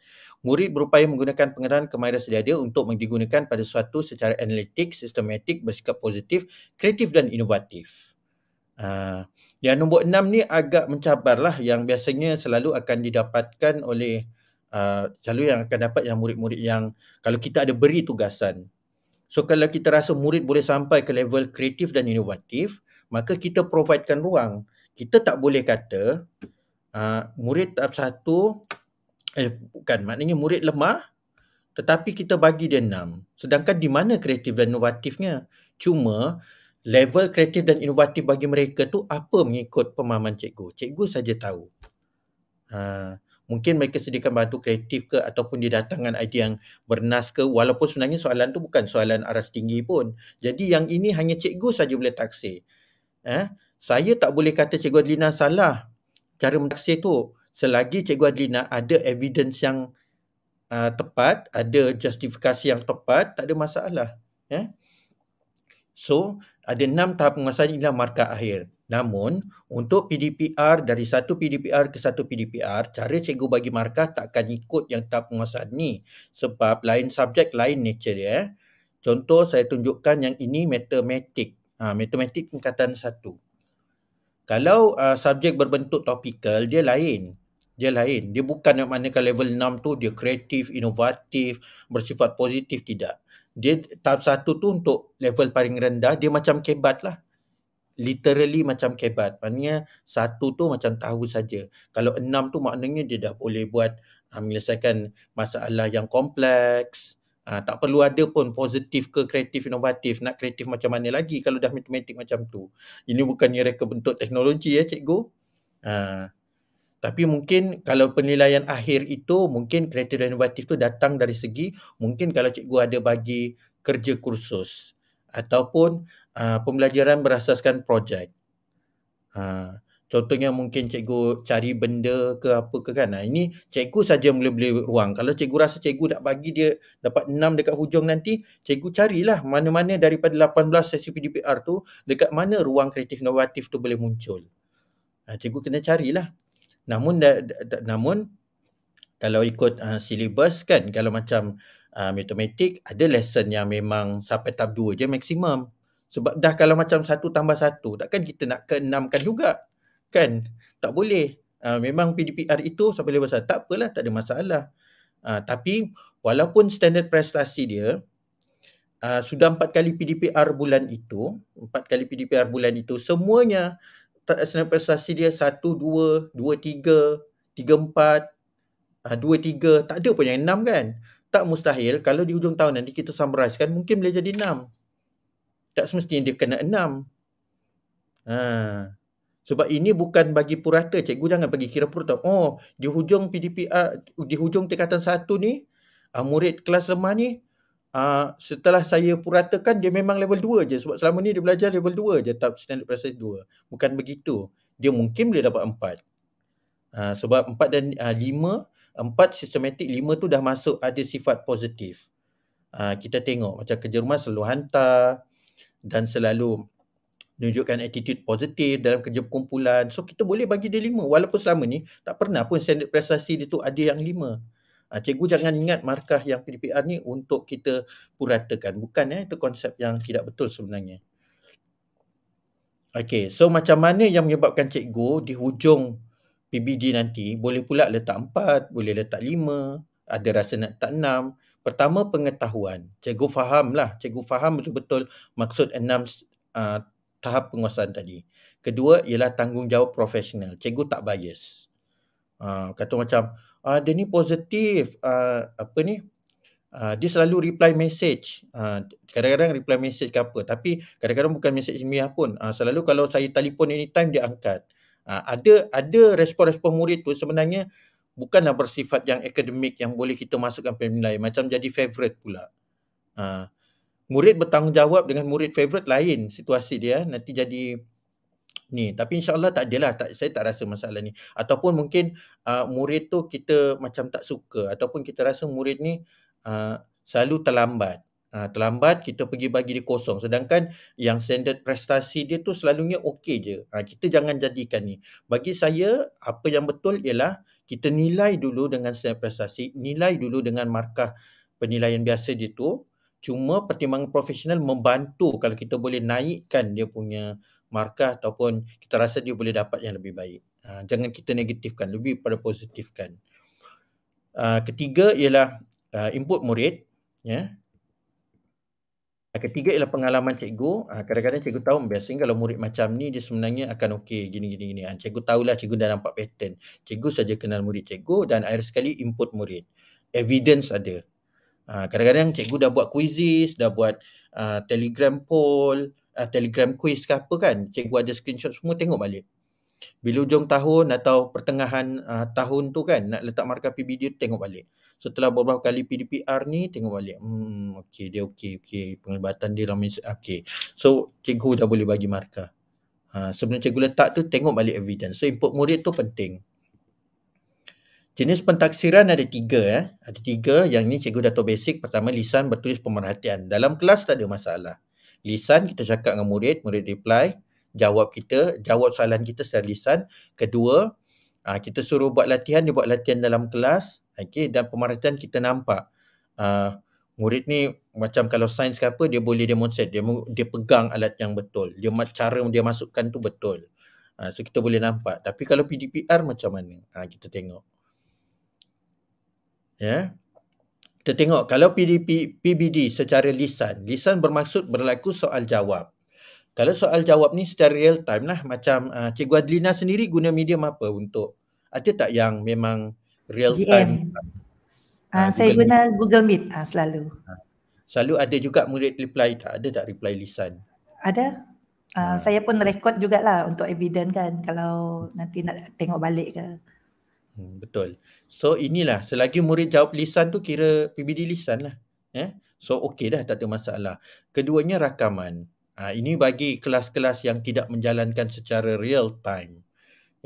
murid berupaya menggunakan pengedaran kemahiran sedia ada untuk digunakan pada suatu secara analitik, sistematik, bersikap positif, kreatif dan inovatif. Uh, yang nombor enam ni agak mencabar lah, yang biasanya selalu akan didapatkan oleh uh, selalu yang akan dapat yang murid-murid yang kalau kita ada beri tugasan. So kalau kita rasa murid boleh sampai ke level kreatif dan inovatif, maka kita providekan ruang. Kita tak boleh kata uh, murid tahap satu eh bukan maknanya murid lemah tetapi kita bagi dia enam sedangkan di mana kreatif dan inovatifnya cuma level kreatif dan inovatif bagi mereka tu apa mengikut pemahaman cikgu cikgu saja tahu ha, mungkin mereka sediakan bantu kreatif ke ataupun dia datang dengan idea yang bernas ke walaupun sebenarnya soalan tu bukan soalan aras tinggi pun jadi yang ini hanya cikgu saja boleh taksir eh saya tak boleh kata cikgu Adlina salah cara mentaksir tu selagi Cikgu Adlina ada evidence yang uh, tepat, ada justifikasi yang tepat, tak ada masalah. Eh? So, ada enam tahap penguasaan inilah markah akhir. Namun, untuk PDPR, dari satu PDPR ke satu PDPR, cara cikgu bagi markah takkan ikut yang tahap penguasaan ni. Sebab lain subjek, lain nature dia. Ya. Eh. Contoh, saya tunjukkan yang ini matematik. Ha, matematik tingkatan satu. Kalau uh, subjek berbentuk topikal, dia lain dia lain. Dia bukan yang mana kalau level 6 tu dia kreatif, inovatif, bersifat positif, tidak. Dia tahap 1 tu untuk level paling rendah, dia macam kebat lah. Literally macam kebat. Maknanya 1 tu macam tahu saja. Kalau 6 tu maknanya dia dah boleh buat uh, menyelesaikan masalah yang kompleks. Uh, tak perlu ada pun positif ke kreatif, inovatif. Nak kreatif macam mana lagi kalau dah matematik macam tu. Ini bukannya reka bentuk teknologi ya cikgu. Haa. Ah tapi mungkin kalau penilaian akhir itu mungkin kreatif dan inovatif tu datang dari segi mungkin kalau cikgu ada bagi kerja kursus ataupun uh, pembelajaran berasaskan projek. Uh, contohnya mungkin cikgu cari benda ke apa ke kan. Nah, ini cikgu saja boleh beli ruang. Kalau cikgu rasa cikgu tak bagi dia dapat enam dekat hujung nanti, cikgu carilah mana-mana daripada 18 sesi PDPR tu dekat mana ruang kreatif inovatif tu boleh muncul. Uh, cikgu kena carilah namun da, da, namun kalau ikut uh, silibus kan kalau macam uh, matematik ada lesson yang memang sampai tahap 2 je maksimum sebab dah kalau macam satu tambah satu takkan kita nak keenamkan juga kan tak boleh uh, memang PDPR itu sampai level 1 tak apalah tak ada masalah uh, tapi walaupun standard prestasi dia Uh, sudah empat kali PDPR bulan itu, empat kali PDPR bulan itu semuanya tak senang prestasi dia 1, 2, 2, 3, 3, 4, 2, Dua tiga tak ada pun yang enam kan Tak mustahil kalau di hujung tahun nanti kita summarize kan Mungkin boleh jadi enam Tak semestinya dia kena enam ha. Sebab ini bukan bagi purata Cikgu jangan bagi kira purata Oh di hujung PDPR Di hujung tingkatan satu ni ah, Murid kelas lemah ni uh, setelah saya puratakan dia memang level 2 je sebab selama ni dia belajar level 2 je tak standard process 2 bukan begitu dia mungkin boleh dapat 4 uh, ah, sebab 4 dan uh, 5 4 sistematik 5 tu dah masuk ada sifat positif uh, kita tengok macam kerja rumah selalu hantar dan selalu menunjukkan attitude positif dalam kerja kumpulan. So kita boleh bagi dia lima walaupun selama ni tak pernah pun standard prestasi dia tu ada yang lima. Uh, cikgu jangan ingat markah yang PDPR ni untuk kita puratakan. Bukan eh, itu konsep yang tidak betul sebenarnya. Okay, so macam mana yang menyebabkan cikgu di hujung PBD nanti boleh pula letak empat, boleh letak lima, ada rasa nak letak enam. Pertama, pengetahuan. Cikgu faham lah. Cikgu faham betul-betul maksud enam uh, tahap penguasaan tadi. Kedua, ialah tanggungjawab profesional. Cikgu tak bias. Uh, kata macam, uh, dia ni positif uh, apa ni uh, dia selalu reply message uh, kadang-kadang reply message ke apa tapi kadang-kadang bukan message ilmiah pun uh, selalu kalau saya telefon anytime dia angkat uh, ada ada respon-respon murid tu sebenarnya bukanlah bersifat yang akademik yang boleh kita masukkan penilai macam jadi favorite pula uh, murid bertanggungjawab dengan murid favorite lain situasi dia nanti jadi ni tapi insyaallah tak adalah tak saya tak rasa masalah ni ataupun mungkin uh, murid tu kita macam tak suka ataupun kita rasa murid ni uh, selalu terlambat uh, terlambat kita pergi bagi dia kosong sedangkan yang standard prestasi dia tu selalunya okey je uh, kita jangan jadikan ni bagi saya apa yang betul ialah kita nilai dulu dengan standard prestasi nilai dulu dengan markah penilaian biasa dia tu cuma pertimbangan profesional membantu kalau kita boleh naikkan dia punya markah ataupun kita rasa dia boleh dapat yang lebih baik. Uh, jangan kita negatifkan, lebih pada positifkan. Uh, ketiga ialah uh, input murid. Yeah. Uh, ketiga ialah pengalaman cikgu. Uh, kadang-kadang cikgu tahu biasanya kalau murid macam ni dia sebenarnya akan okey gini-gini. Gini. Uh, cikgu tahulah cikgu dah nampak pattern. Cikgu saja kenal murid cikgu dan akhir sekali input murid. Evidence ada. Uh, kadang-kadang cikgu dah buat kuisis, dah buat uh, telegram poll, uh, telegram quiz ke apa kan cikgu ada screenshot semua tengok balik bila hujung tahun atau pertengahan uh, tahun tu kan nak letak markah PBD tu tengok balik setelah beberapa kali PDPR ni tengok balik hmm okey dia okey okey penglibatan dia ramai okey so cikgu dah boleh bagi markah uh, sebelum cikgu letak tu tengok balik evidence so input murid tu penting Jenis pentaksiran ada tiga eh. Ada tiga yang ni cikgu dah tahu basic. Pertama lisan bertulis pemerhatian. Dalam kelas tak ada masalah lisan kita cakap dengan murid, murid reply, jawab kita, jawab soalan kita secara lisan. Kedua, aa, ah, kita suruh buat latihan, dia buat latihan dalam kelas. Okey, dan pemerhatian kita nampak aa, ah, murid ni macam kalau sains ke apa, dia boleh demonstrate, dia, dia pegang alat yang betul. Dia cara dia masukkan tu betul. Ha, so kita boleh nampak. Tapi kalau PDPR macam mana? Ha, kita tengok. Ya. Yeah kita tengok kalau PDP, PBD secara lisan, lisan bermaksud berlaku soal jawab. Kalau soal jawab ni secara real time lah macam uh, Cikgu Adlina sendiri guna medium apa untuk ada tak yang memang real GM. time? Uh, saya guna Meet. Google Meet uh, selalu. Selalu ada juga murid reply tak? Ada tak reply lisan? Ada. Uh, uh. Saya pun rekod jugalah untuk evidence kan kalau nanti nak tengok balik ke. Uh. Hmm, betul. So inilah selagi murid jawab lisan tu kira PBD lisan lah. Eh? So okey dah tak ada masalah. Keduanya rakaman. Ha, ini bagi kelas-kelas yang tidak menjalankan secara real time.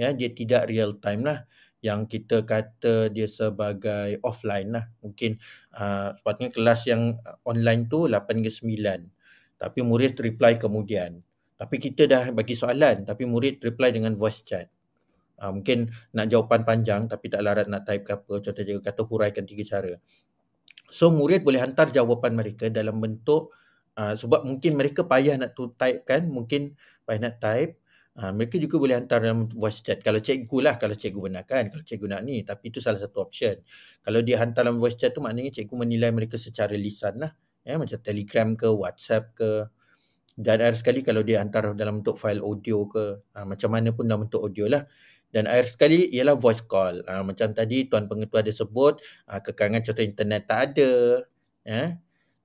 Ya, dia tidak real time lah. Yang kita kata dia sebagai offline lah. Mungkin uh, sepatutnya kelas yang online tu 8 ke 9. Tapi murid reply kemudian. Tapi kita dah bagi soalan. Tapi murid reply dengan voice chat. Uh, mungkin nak jawapan panjang tapi tak larat nak type ke apa. Contoh dia kata huraikan tiga cara. So murid boleh hantar jawapan mereka dalam bentuk uh, sebab mungkin mereka payah nak tu type kan. Mungkin payah nak type. Uh, mereka juga boleh hantar dalam voice chat. Kalau cikgu lah, kalau cikgu kan, kalau cikgu nak ni. Tapi itu salah satu option. Kalau dia hantar dalam voice chat tu maknanya cikgu menilai mereka secara lisan lah. Ya, macam telegram ke, whatsapp ke. Dan ada sekali kalau dia hantar dalam bentuk file audio ke. Uh, macam mana pun dalam bentuk audio lah dan air sekali ialah voice call. Ha, macam tadi tuan pengetua ada sebut ha, kekangan contoh internet tak ada. Eh?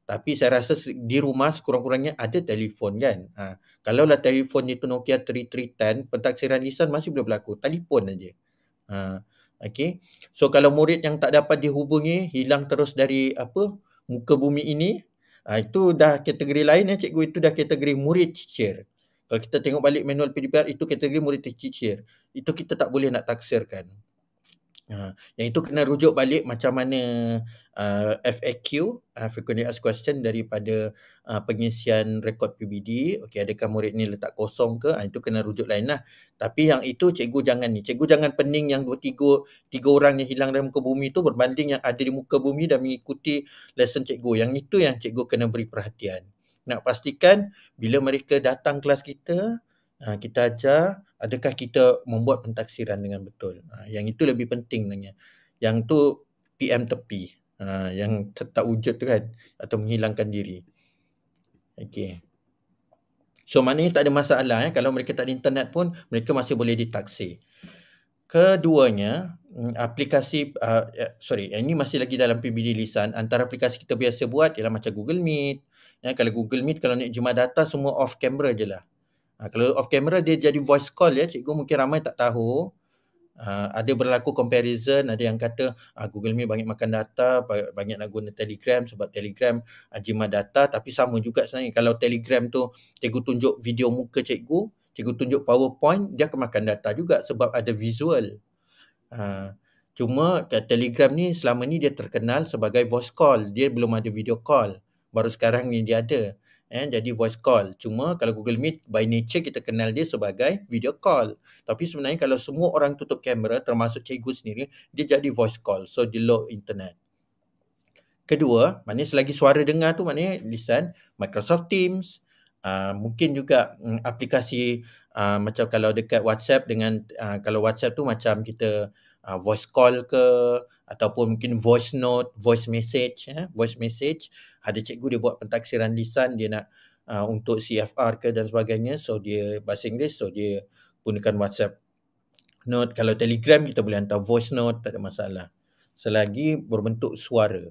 Tapi saya rasa di rumah sekurang-kurangnya ada telefon kan. Ha, kalaulah telefon itu Nokia 3310, pentaksiran lisan masih boleh berlaku. Telefon saja. okay. So kalau murid yang tak dapat dihubungi, hilang terus dari apa muka bumi ini, ha, itu dah kategori lain ya cikgu. Itu dah kategori murid cicir. Kalau kita tengok balik manual PDPR itu kategori murid tercicir. Itu kita tak boleh nak taksirkan. Ha, yang itu kena rujuk balik macam mana uh, FAQ uh, frequently asked question daripada uh, pengisian rekod PBD okey adakah murid ni letak kosong ke ha, itu kena rujuk lain lah tapi yang itu cikgu jangan ni cikgu jangan pening yang dua tiga tiga orang yang hilang dalam muka bumi tu berbanding yang ada di muka bumi dan mengikuti lesson cikgu yang itu yang cikgu kena beri perhatian nak pastikan bila mereka datang kelas kita uh, kita ajar adakah kita membuat pentaksiran dengan betul uh, yang itu lebih penting nanya. yang tu PM tepi uh, yang tak wujud tu kan atau menghilangkan diri Okay. So maknanya tak ada masalah ya. Kalau mereka tak ada internet pun, mereka masih boleh ditaksi. Keduanya, Hmm, aplikasi uh, ya, sorry ini masih lagi dalam PBD lisan antara aplikasi kita biasa buat ialah macam Google Meet ya kalau Google Meet kalau nak jimat data semua off camera je lah uh, kalau off camera dia jadi voice call ya cikgu mungkin ramai tak tahu uh, ada berlaku comparison ada yang kata uh, Google Meet banyak makan data banyak nak guna Telegram sebab Telegram uh, ah, jimat data tapi sama juga sebenarnya kalau Telegram tu cikgu tunjuk video muka cikgu cikgu tunjuk PowerPoint dia akan makan data juga sebab ada visual Uh, cuma kat Telegram ni selama ni dia terkenal sebagai voice call. Dia belum ada video call. Baru sekarang ni dia ada. Eh, jadi voice call. Cuma kalau Google Meet by nature kita kenal dia sebagai video call. Tapi sebenarnya kalau semua orang tutup kamera termasuk cikgu sendiri, dia jadi voice call. So di low internet. Kedua, maknanya selagi suara dengar tu maknanya listen Microsoft Teams, uh, mungkin juga mm, aplikasi Ah, macam kalau dekat WhatsApp dengan uh, kalau WhatsApp tu macam kita uh, voice call ke ataupun mungkin voice note, voice message, eh, voice message ada cikgu dia buat pentaksiran lisan dia nak uh, untuk CFR ke dan sebagainya so dia bahasa Inggeris so dia gunakan WhatsApp note kalau Telegram kita boleh hantar voice note tak ada masalah selagi berbentuk suara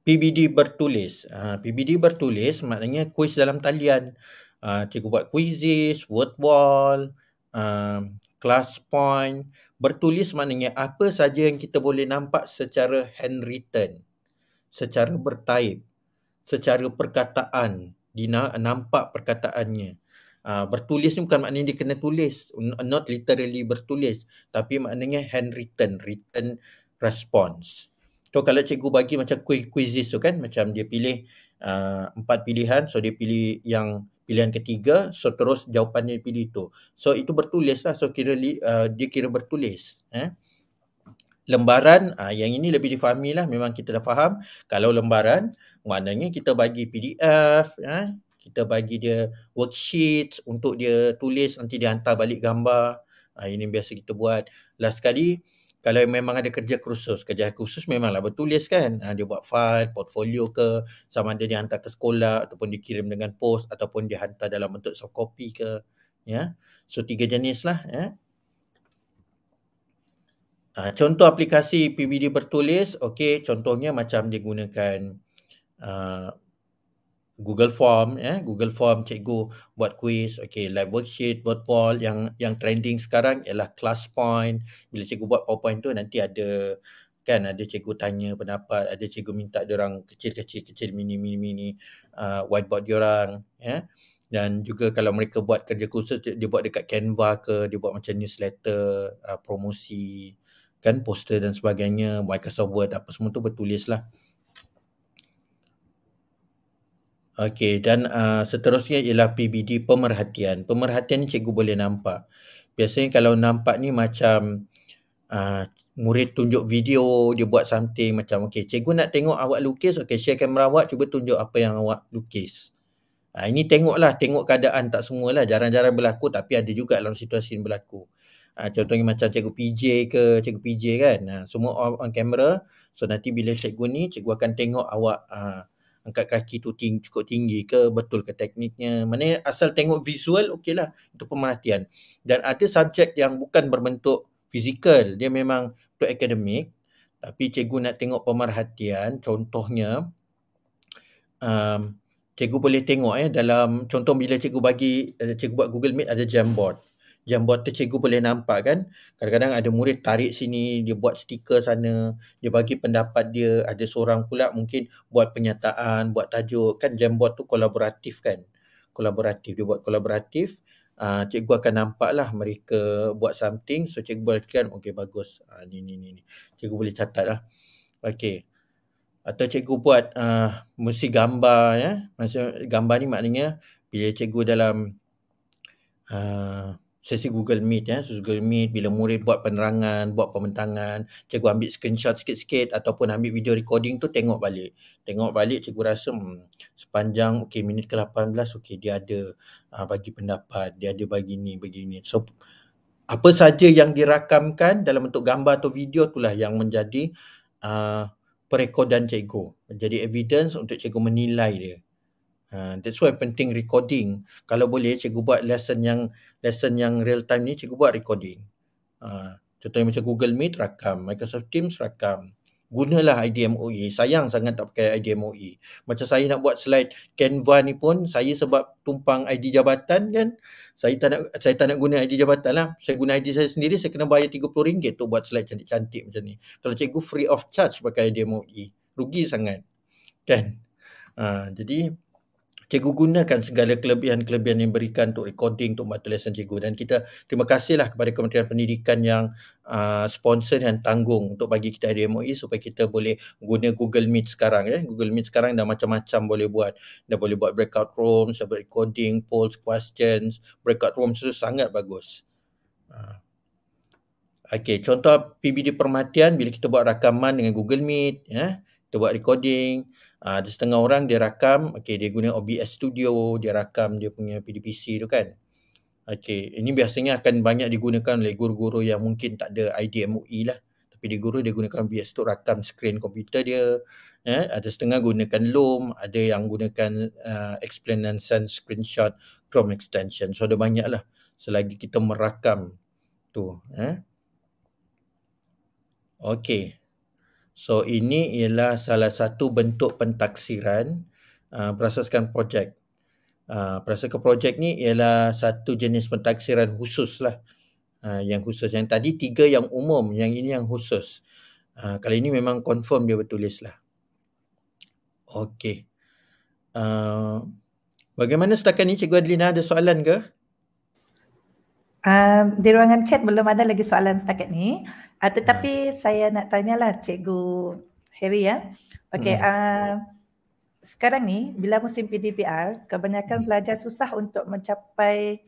PBD bertulis uh, PBD bertulis maknanya kuis dalam talian Ah, cikgu buat quizzes, word wall, uh, ah, class point, bertulis maknanya apa saja yang kita boleh nampak secara handwritten, secara bertaip, secara perkataan, dina nampak perkataannya. Uh, bertulis ni bukan maknanya dia kena tulis, not literally bertulis, tapi maknanya handwritten, written response. So kalau cikgu bagi macam quizzes tu kan, macam dia pilih uh, empat pilihan, so dia pilih yang pilihan ketiga so terus jawapannya pilih itu so itu bertulis lah so kira uh, dia kira bertulis eh lembaran uh, yang ini lebih difahami lah memang kita dah faham kalau lembaran maknanya kita bagi PDF eh kita bagi dia worksheet untuk dia tulis nanti dia hantar balik gambar uh, ini biasa kita buat last kali kalau memang ada kerja khusus, kerja khusus memanglah bertulis kan. Ha, dia buat file, portfolio ke, sama ada dia hantar ke sekolah ataupun dikirim dengan post ataupun dia hantar dalam bentuk soft copy ke. Ya? So tiga jenis lah. Ya? Ha, contoh aplikasi PBD bertulis, okay, contohnya macam dia gunakan uh, Google Form eh Google Form cikgu buat quiz okey live worksheet buat poll yang yang trending sekarang ialah class point bila cikgu buat powerpoint tu nanti ada kan ada cikgu tanya pendapat ada cikgu minta dia orang kecil-kecil kecil mini mini mini uh, whiteboard dia orang ya yeah? dan juga kalau mereka buat kerja khusus dia buat dekat Canva ke dia buat macam newsletter uh, promosi kan poster dan sebagainya Microsoft Word apa semua tu bertulis lah Okey dan uh, seterusnya ialah PBD pemerhatian. Pemerhatian ni cikgu boleh nampak. Biasanya kalau nampak ni macam uh, murid tunjuk video, dia buat something macam okey cikgu nak tengok awak lukis, okey share kamera awak cuba tunjuk apa yang awak lukis. Uh, ini tengoklah, tengok keadaan tak semualah. Jarang-jarang berlaku tapi ada juga dalam situasi yang berlaku. Uh, contohnya macam cikgu PJ ke cikgu PJ kan. Uh, semua on, on camera. So nanti bila cikgu ni, cikgu akan tengok awak uh, angkat kaki tu ting, cukup tinggi ke betul ke tekniknya mana asal tengok visual okeylah untuk pemerhatian dan ada subjek yang bukan berbentuk fizikal dia memang untuk akademik tapi cikgu nak tengok pemerhatian contohnya um, cikgu boleh tengok eh dalam contoh bila cikgu bagi eh, cikgu buat Google Meet ada Jamboard yang buat cikgu boleh nampak kan kadang-kadang ada murid tarik sini dia buat stiker sana dia bagi pendapat dia ada seorang pula mungkin buat penyataan buat tajuk kan jam buat tu kolaboratif kan kolaboratif dia buat kolaboratif uh, cikgu akan nampak lah mereka buat something so cikgu boleh kan okey bagus uh, ni ni ni ni cikgu boleh catat lah okey atau cikgu buat uh, mesti gambar ya. Maksud, gambar ni maknanya bila cikgu dalam uh, sesi Google Meet ya, sesi Google Meet bila murid buat penerangan, buat pembentangan, cikgu ambil screenshot sikit-sikit ataupun ambil video recording tu tengok balik. Tengok balik cikgu rasa hmm, sepanjang okey minit ke-18 okey dia ada uh, bagi pendapat, dia ada bagi ni, bagi ni. So apa saja yang dirakamkan dalam bentuk gambar atau video itulah yang menjadi uh, perekodan cikgu. Jadi evidence untuk cikgu menilai dia. Ah, that's why penting recording. Kalau boleh cikgu buat lesson yang lesson yang real time ni cikgu buat recording. Uh, contohnya macam Google Meet rakam, Microsoft Teams rakam. Gunalah IDMOE. Sayang sangat tak pakai IDMOE. Macam saya nak buat slide Canva ni pun saya sebab tumpang ID jabatan kan saya tak nak saya tak nak guna ID jabatan lah. Saya guna ID saya sendiri saya kena bayar RM30 tu buat slide cantik-cantik macam ni. Kalau cikgu free of charge pakai IDMOE. Rugi sangat. Kan? Uh, jadi cikgu gunakan segala kelebihan-kelebihan yang diberikan untuk recording untuk buat lesson cikgu dan kita terima kasihlah kepada Kementerian Pendidikan yang uh, sponsor dan tanggung untuk bagi kita idea MOE supaya kita boleh guna Google Meet sekarang ya. Eh. Google Meet sekarang dah macam-macam boleh buat. Dah boleh buat breakout room, sebab recording, polls, questions. Breakout room itu sangat bagus. Uh. Okay, contoh PBD Permatian bila kita buat rakaman dengan Google Meet, ya, eh, kita buat recording, Ah, ada setengah orang dia rakam okey dia guna OBS studio dia rakam dia punya PDPC tu kan okey ini biasanya akan banyak digunakan oleh guru-guru yang mungkin tak ada idea lah tapi dia guru dia gunakan OBS tu rakam skrin komputer dia eh ada setengah gunakan loom ada yang gunakan uh, ah, explanation screenshot chrome extension so ada banyaklah selagi kita merakam tu eh okey So ini ialah salah satu bentuk pentaksiran uh, berasaskan projek. Uh, berasaskan projek ni ialah satu jenis pentaksiran khusus lah. Uh, yang khusus. Yang tadi tiga yang umum, yang ini yang khusus. Uh, kali ini memang confirm dia bertulis lah. Okay. Uh, bagaimana setakat ni Cikgu Adlina ada soalan ke? Uh, Um, di ruangan chat belum ada lagi soalan setakat ni. Uh, tetapi hmm. saya nak tanyalah Cikgu Harry ya. Okey, hmm. uh, sekarang ni bila musim PDPR, kebanyakan hmm. pelajar susah untuk mencapai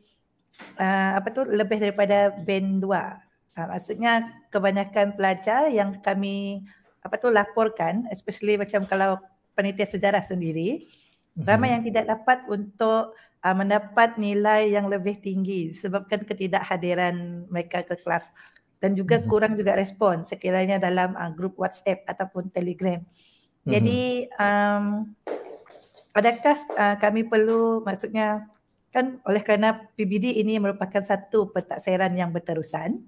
uh, apa tu lebih daripada band 2. Uh, maksudnya kebanyakan pelajar yang kami apa tu laporkan especially macam kalau penitia sejarah sendiri hmm. ramai yang tidak dapat untuk uh, mendapat nilai yang lebih tinggi sebabkan ketidakhadiran mereka ke kelas dan juga mm-hmm. kurang juga respon sekiranya dalam uh, grup WhatsApp ataupun Telegram. Mm-hmm. Jadi um, adakah uh, kami perlu maksudnya kan oleh kerana PBD ini merupakan satu pentaksiran yang berterusan.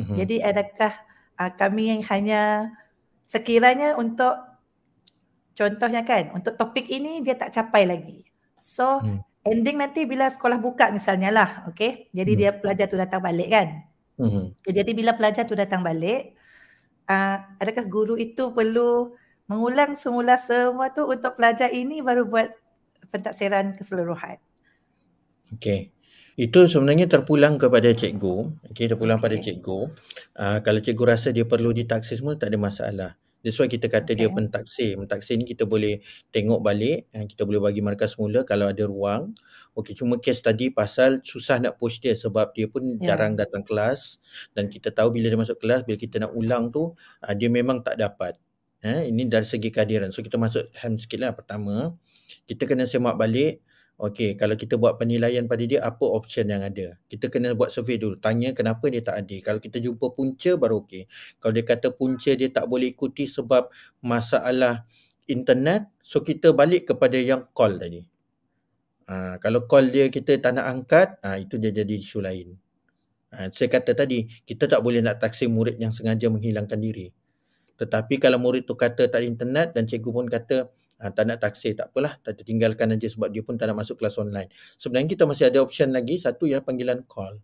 Mm-hmm. Jadi adakah uh, kami yang hanya sekiranya untuk contohnya kan untuk topik ini dia tak capai lagi. So mm ending nanti bila sekolah buka misalnya lah okay jadi hmm. dia pelajar tu datang balik kan hmm. Ya, jadi bila pelajar tu datang balik uh, adakah guru itu perlu mengulang semula semua tu untuk pelajar ini baru buat pentaksiran keseluruhan okay itu sebenarnya terpulang kepada cikgu okay terpulang okay. pada cikgu uh, kalau cikgu rasa dia perlu ditaksir semua tak ada masalah That's why kita kata okay. dia pentaksir. Pentaksir ni kita boleh tengok balik, eh, kita boleh bagi markah semula kalau ada ruang. Okey, cuma kes tadi pasal susah nak push dia sebab dia pun yeah. jarang datang kelas dan kita tahu bila dia masuk kelas, bila kita nak ulang tu, ah, dia memang tak dapat. Eh, ini dari segi kehadiran. So kita masuk hand sikit lah pertama. Kita kena semak balik. Okey, kalau kita buat penilaian pada dia, apa option yang ada? Kita kena buat survey dulu. Tanya kenapa dia tak ada. Kalau kita jumpa punca, baru okey. Kalau dia kata punca dia tak boleh ikuti sebab masalah internet, so kita balik kepada yang call tadi. Ha, kalau call dia kita tak nak angkat, ha, itu dia jadi isu lain. Ha, saya kata tadi, kita tak boleh nak taksi murid yang sengaja menghilangkan diri. Tetapi kalau murid tu kata tak internet dan cikgu pun kata, ha, tak nak taksir tak apalah tak tertinggalkan aja sebab dia pun tak nak masuk kelas online sebenarnya kita masih ada option lagi satu ialah panggilan call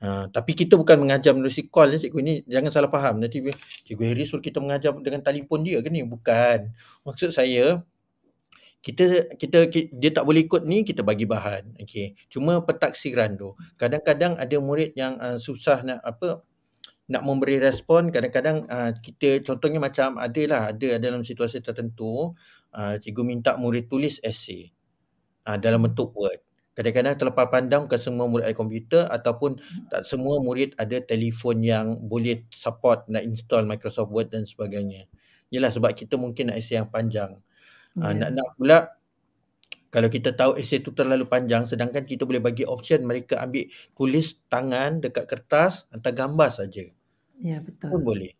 ha, tapi kita bukan mengajar melalui call ni cikgu ini jangan salah faham nanti cikgu Harry suruh kita mengajar dengan telefon dia ke ni bukan maksud saya kita, kita kita dia tak boleh ikut ni kita bagi bahan okay. cuma pentaksiran tu kadang-kadang ada murid yang uh, susah nak apa nak memberi respon kadang-kadang uh, kita contohnya macam adalah ada dalam situasi tertentu Ah, cikgu minta murid tulis esay uh, ah, dalam bentuk word. Kadang-kadang terlepas pandang ke semua murid ada komputer ataupun tak semua murid ada telefon yang boleh support nak install Microsoft Word dan sebagainya. Yalah sebab kita mungkin nak esay yang panjang. Yeah. Uh, ya. nak-nak pula kalau kita tahu esay itu terlalu panjang sedangkan kita boleh bagi option mereka ambil tulis tangan dekat kertas atau gambar saja. Ya betul. Pun boleh.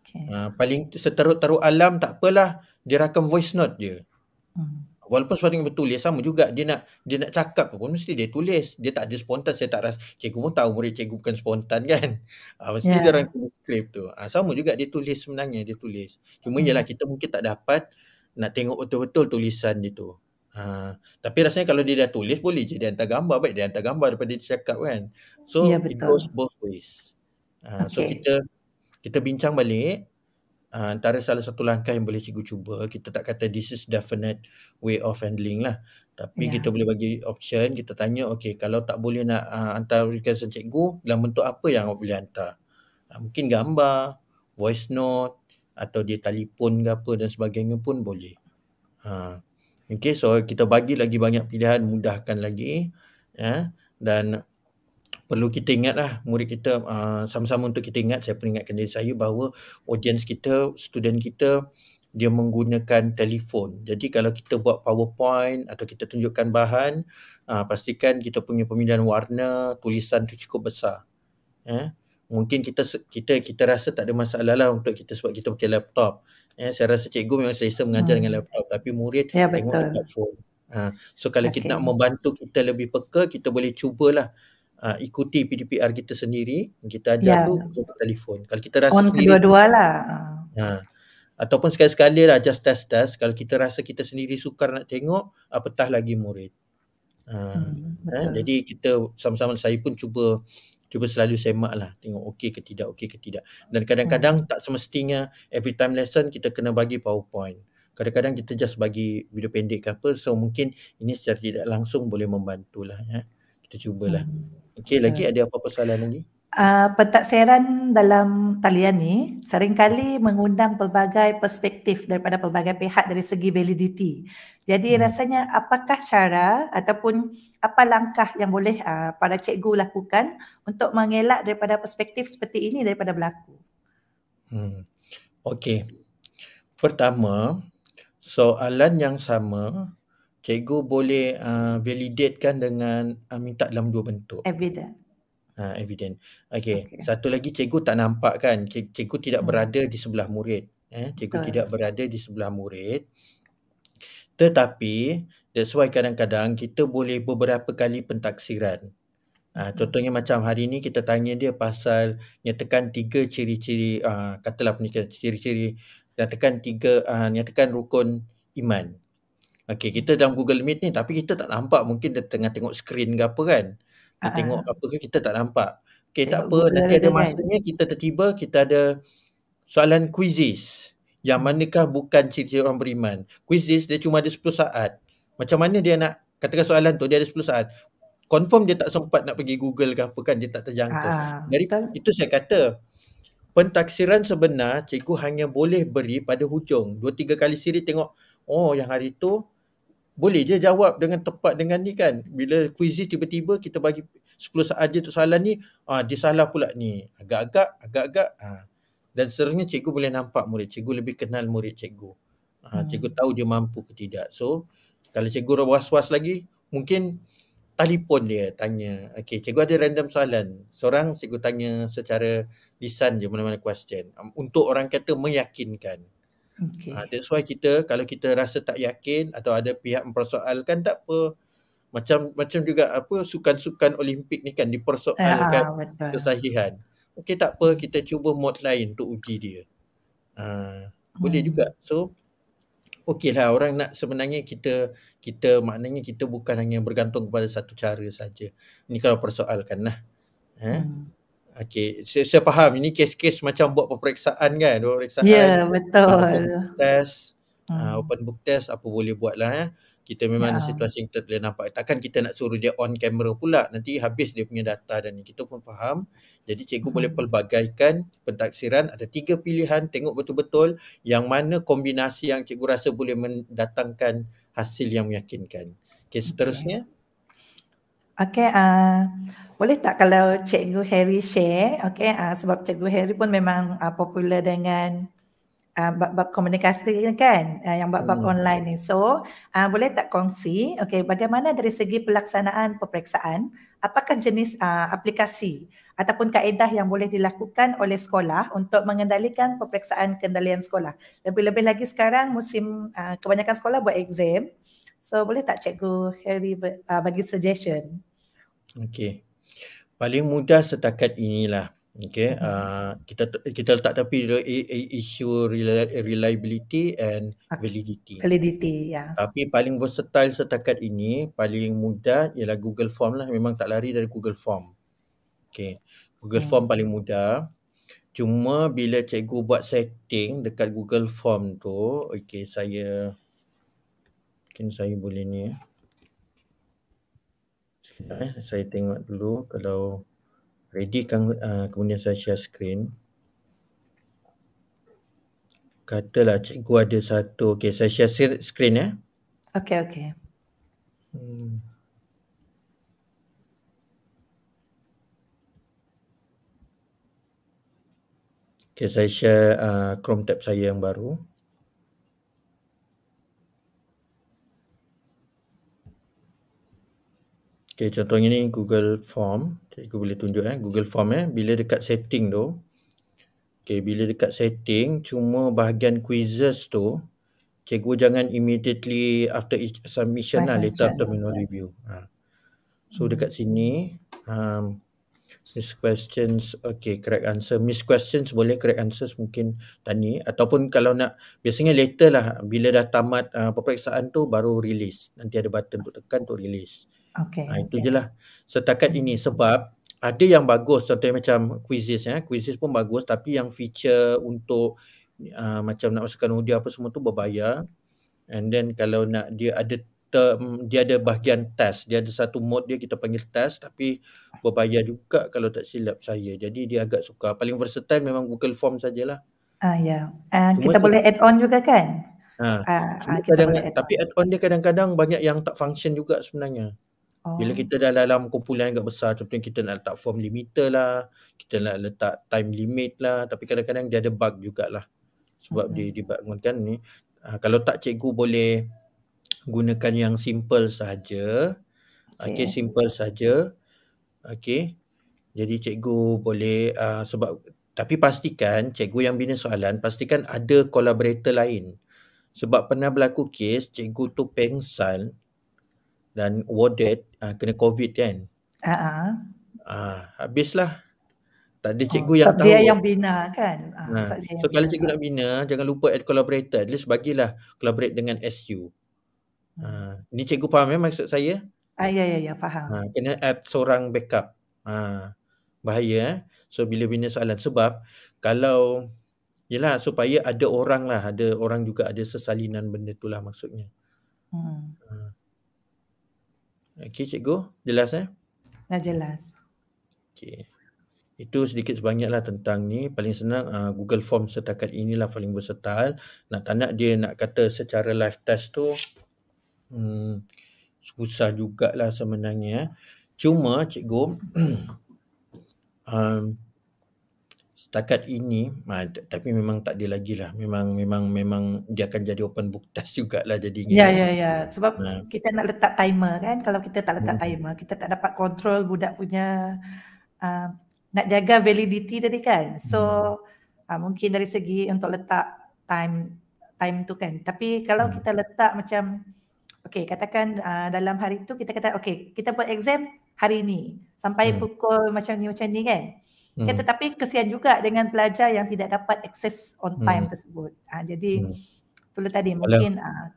Okay. Uh, ah, paling seteruk-teruk alam tak apalah dia rakam voice note dia. Hmm. Walaupun sebenarnya tulis sama juga dia nak dia nak cakap pun mesti dia tulis. Dia tak ada spontan saya tak rasa cikgu pun tahu murid cikgu bukan spontan kan. Ha, mesti yeah. dia orang skrip tu. Ha, sama juga dia tulis sebenarnya dia tulis. Cuma hmm. ialah kita mungkin tak dapat nak tengok betul-betul tulisan dia tu. Ha, tapi rasanya kalau dia dah tulis boleh je dia hantar gambar baik dia hantar gambar daripada dia cakap kan. So yeah, it goes both ways. Ha, okay. so kita kita bincang balik uh, antara salah satu langkah yang boleh cikgu cuba kita tak kata this is definite way of handling lah tapi yeah. kita boleh bagi option kita tanya okay kalau tak boleh nak uh, hantar request cikgu dalam bentuk apa yang awak boleh hantar uh, mungkin gambar voice note atau dia telefon ke apa dan sebagainya pun boleh uh, okay so kita bagi lagi banyak pilihan mudahkan lagi ya dan perlu kita ingat lah murid kita uh, sama-sama untuk kita ingat saya peringatkan diri saya bahawa audience kita student kita dia menggunakan telefon. Jadi kalau kita buat PowerPoint atau kita tunjukkan bahan, uh, pastikan kita punya pemilihan warna, tulisan tu cukup besar. Eh? Mungkin kita kita kita rasa tak ada masalah lah untuk kita sebab kita pakai laptop. Eh, saya rasa cikgu memang selesa mengajar hmm. dengan laptop tapi murid ya, tengok dekat phone. Ha. So kalau okay. kita nak membantu kita lebih peka, kita boleh cubalah uh, ikuti PDPR kita sendiri kita ajar yeah. tu untuk telefon kalau kita rasa on kedua-dua lah ha, ataupun sekali-sekali lah just test-test kalau kita rasa kita sendiri sukar nak tengok apatah ah, lagi murid uh, hmm, eh, jadi kita sama-sama saya pun cuba cuba selalu semak lah tengok okey ke tidak okey ke tidak dan kadang-kadang hmm. tak semestinya every time lesson kita kena bagi powerpoint kadang-kadang kita just bagi video pendek ke apa so mungkin ini secara tidak langsung boleh membantulah ya kita cubalah hmm. Okey, lagi ya. ada apa-apa soalan lagi? Uh, ah, pentaksiran dalam talian ni seringkali mengundang pelbagai perspektif daripada pelbagai pihak dari segi validiti. Jadi hmm. rasanya apakah cara ataupun apa langkah yang boleh uh, para cikgu lakukan untuk mengelak daripada perspektif seperti ini daripada berlaku? Hmm. Okey. Pertama, soalan yang sama cikgu boleh uh, validate kan dengan uh, minta dalam dua bentuk. Evident. Ha, evident. Okay. okay. Satu lagi cikgu tak nampak kan. Cikgu tidak hmm. berada di sebelah murid. Eh, cikgu Betul. tidak berada di sebelah murid. Tetapi, that's why kadang-kadang kita boleh beberapa kali pentaksiran. Ha, hmm. contohnya macam hari ni kita tanya dia pasal nyatakan tiga ciri-ciri, uh, katalah penyakit, ciri-ciri, nyatakan tiga, uh, nyatakan rukun iman. Okay, kita dalam Google Meet ni tapi kita tak nampak mungkin dia tengah tengok screen ke apa kan. Dia uh-huh. tengok ah. apa ke kita tak nampak. Okay, tengok tak apa. Google nanti ada kan? masanya kan? kita tertiba kita ada soalan quizzes. Yang hmm. manakah bukan ciri-ciri orang beriman. Quizzes dia cuma ada 10 saat. Macam mana dia nak katakan soalan tu dia ada 10 saat. Confirm dia tak sempat nak pergi Google ke apa kan dia tak terjangka. uh ah, Dari Betul. itu saya kata pentaksiran sebenar cikgu hanya boleh beri pada hujung. Dua tiga kali siri tengok Oh yang hari tu boleh je jawab dengan tepat dengan ni kan bila kuisis tiba-tiba kita bagi 10 saat je untuk soalan ni ah dia salah pula ni agak-agak agak-agak ah. dan seringnya cikgu boleh nampak murid cikgu lebih kenal murid cikgu ah, hmm. cikgu tahu dia mampu ke tidak so kalau cikgu was-was lagi mungkin telefon dia tanya okay cikgu ada random soalan seorang cikgu tanya secara lisan je mana-mana question untuk orang kata meyakinkan Okay. Uh, ah, that's why kita kalau kita rasa tak yakin atau ada pihak mempersoalkan tak apa. Macam macam juga apa sukan-sukan Olimpik ni kan dipersoalkan uh, kesahihan. Okey tak apa hmm. kita cuba mod lain untuk uji dia. Uh, hmm. boleh juga. So Okey lah orang nak sebenarnya kita kita maknanya kita bukan hanya bergantung kepada satu cara saja. Ini kalau persoalkan lah. Eh? Hmm. Okay, saya, saya faham. Ini kes-kes macam buat peperiksaan kan? Buat Ya, yeah, betul. Open test. Hmm. Uh, open book test apa boleh buat lah eh. Kita memang yeah. situasi yang kita boleh nampak. Takkan kita nak suruh dia on camera pula. Nanti habis dia punya data dan ni. Kita pun faham. Jadi cikgu hmm. boleh pelbagaikan pentaksiran. Ada tiga pilihan. Tengok betul-betul yang mana kombinasi yang cikgu rasa boleh mendatangkan hasil yang meyakinkan. Kes okay, seterusnya. Okay. Okay, uh, boleh tak kalau Cikgu Harry share? Okay, uh, sebab Cikgu Harry pun memang uh, popular dengan uh, bab-bab komunikasi kan? Uh, yang bab-bab hmm. online ni. So, uh, boleh tak kongsi? Okay, bagaimana dari segi pelaksanaan peperiksaan? Apakah jenis uh, aplikasi ataupun kaedah yang boleh dilakukan oleh sekolah untuk mengendalikan peperiksaan kendalian sekolah? Lebih-lebih lagi sekarang musim uh, kebanyakan sekolah buat exam. So boleh tak cikgu Harry uh, bagi suggestion? Okey. Paling mudah setakat inilah. Okey, uh, kita kita letak tapi isu reliability and ah, validity. Validity, ya. Yeah. Tapi paling versatile setakat ini, paling mudah ialah Google Form lah. Memang tak lari dari Google Form. Okey. Google okay. Hmm. Form paling mudah. Cuma bila cikgu buat setting dekat Google Form tu, okey saya mungkin saya boleh ni. Ya. Sekejap, eh. Saya tengok dulu kalau ready kan, uh, kemudian saya share screen. Katalah cikgu ada satu. Okey, saya share screen ya. Eh. Okey, okey. Hmm. Okey, saya share uh, Chrome tab saya yang baru. Okay, contohnya ni Google Form. Cikgu boleh tunjuk eh. Google Form eh. Bila dekat setting tu. Okay, bila dekat setting, cuma bahagian quizzes tu, cikgu jangan immediately after submission lah, later after yeah. minor review. Ha. So, hmm. dekat sini, um, miss questions, okay, correct answer. Miss questions boleh, correct answers mungkin tanya. Ataupun kalau nak, biasanya later lah, bila dah tamat uh, peperiksaan tu, baru release. Nanti ada button untuk tekan untuk release. Okay. Ha, itu je lah setakat ini sebab ada yang bagus contohnya macam quizzes ya. Quizzes pun bagus tapi yang feature untuk uh, macam nak masukkan audio apa semua tu berbayar. And then kalau nak dia ada term, dia ada bahagian test, dia ada satu mode dia kita panggil test tapi berbayar juga kalau tak silap saya. Jadi dia agak suka. Paling versatile memang Google Form sajalah. Ah uh, ya. Uh, kita boleh add on juga kan? Ha. Uh, uh, kadang, tapi add on dia kadang-kadang banyak yang tak function juga sebenarnya. Bila oh. kita dah dalam kumpulan agak besar contohnya kita nak letak form limiter lah, kita nak letak time limit lah tapi kadang-kadang dia ada bug jugalah sebab okay. dia hmm. dibangunkan ni. Uh, kalau tak cikgu boleh gunakan yang simple saja, Okay, okay simple saja, Okay. Jadi cikgu boleh uh, sebab tapi pastikan cikgu yang bina soalan pastikan ada kolaborator lain. Sebab pernah berlaku kes cikgu tu pengsan dan warded uh, ah, kena covid kan. Ah. Uh-huh. Ah uh, habislah. Tadi oh, cikgu oh, yang tahu. Dia yang bina kan. Uh, nah. so, so kalau bina, cikgu nak bina jangan lupa add collaborator. At least bagilah collaborate dengan SU. Ah uh, ni cikgu faham ya maksud saya? Ah ya ya ya faham. Ha, kena add seorang backup. Ha, bahaya eh. So bila bina soalan sebab kalau yalah supaya ada orang lah ada orang juga ada sesalinan benda tu lah maksudnya. Hmm. Okey cikgu, jelas eh? Dah jelas. Okey. Itu sedikit sebanyaklah tentang ni. Paling senang uh, Google Form setakat inilah paling bersetal. Nak tak nak dia nak kata secara live test tu hmm, susah jugalah sebenarnya. Eh. Cuma cikgu, um, setakat ini uh, tapi memang tak dia lagi lah memang memang memang dia akan jadi open book test juga lah jadi ya ya ya sebab uh. kita nak letak timer kan kalau kita tak letak hmm. timer kita tak dapat kontrol budak punya uh, nak jaga validity tadi kan so hmm. uh, mungkin dari segi untuk letak time time tu kan tapi kalau hmm. kita letak macam okey katakan uh, dalam hari tu kita kata okey kita buat exam hari ni sampai hmm. pukul macam ni macam ni kan Ya, hmm. Tetapi kesian juga dengan pelajar yang tidak dapat akses on hmm. time hmm. tersebut. Ha, jadi hmm. itulah tadi mungkin. Ah.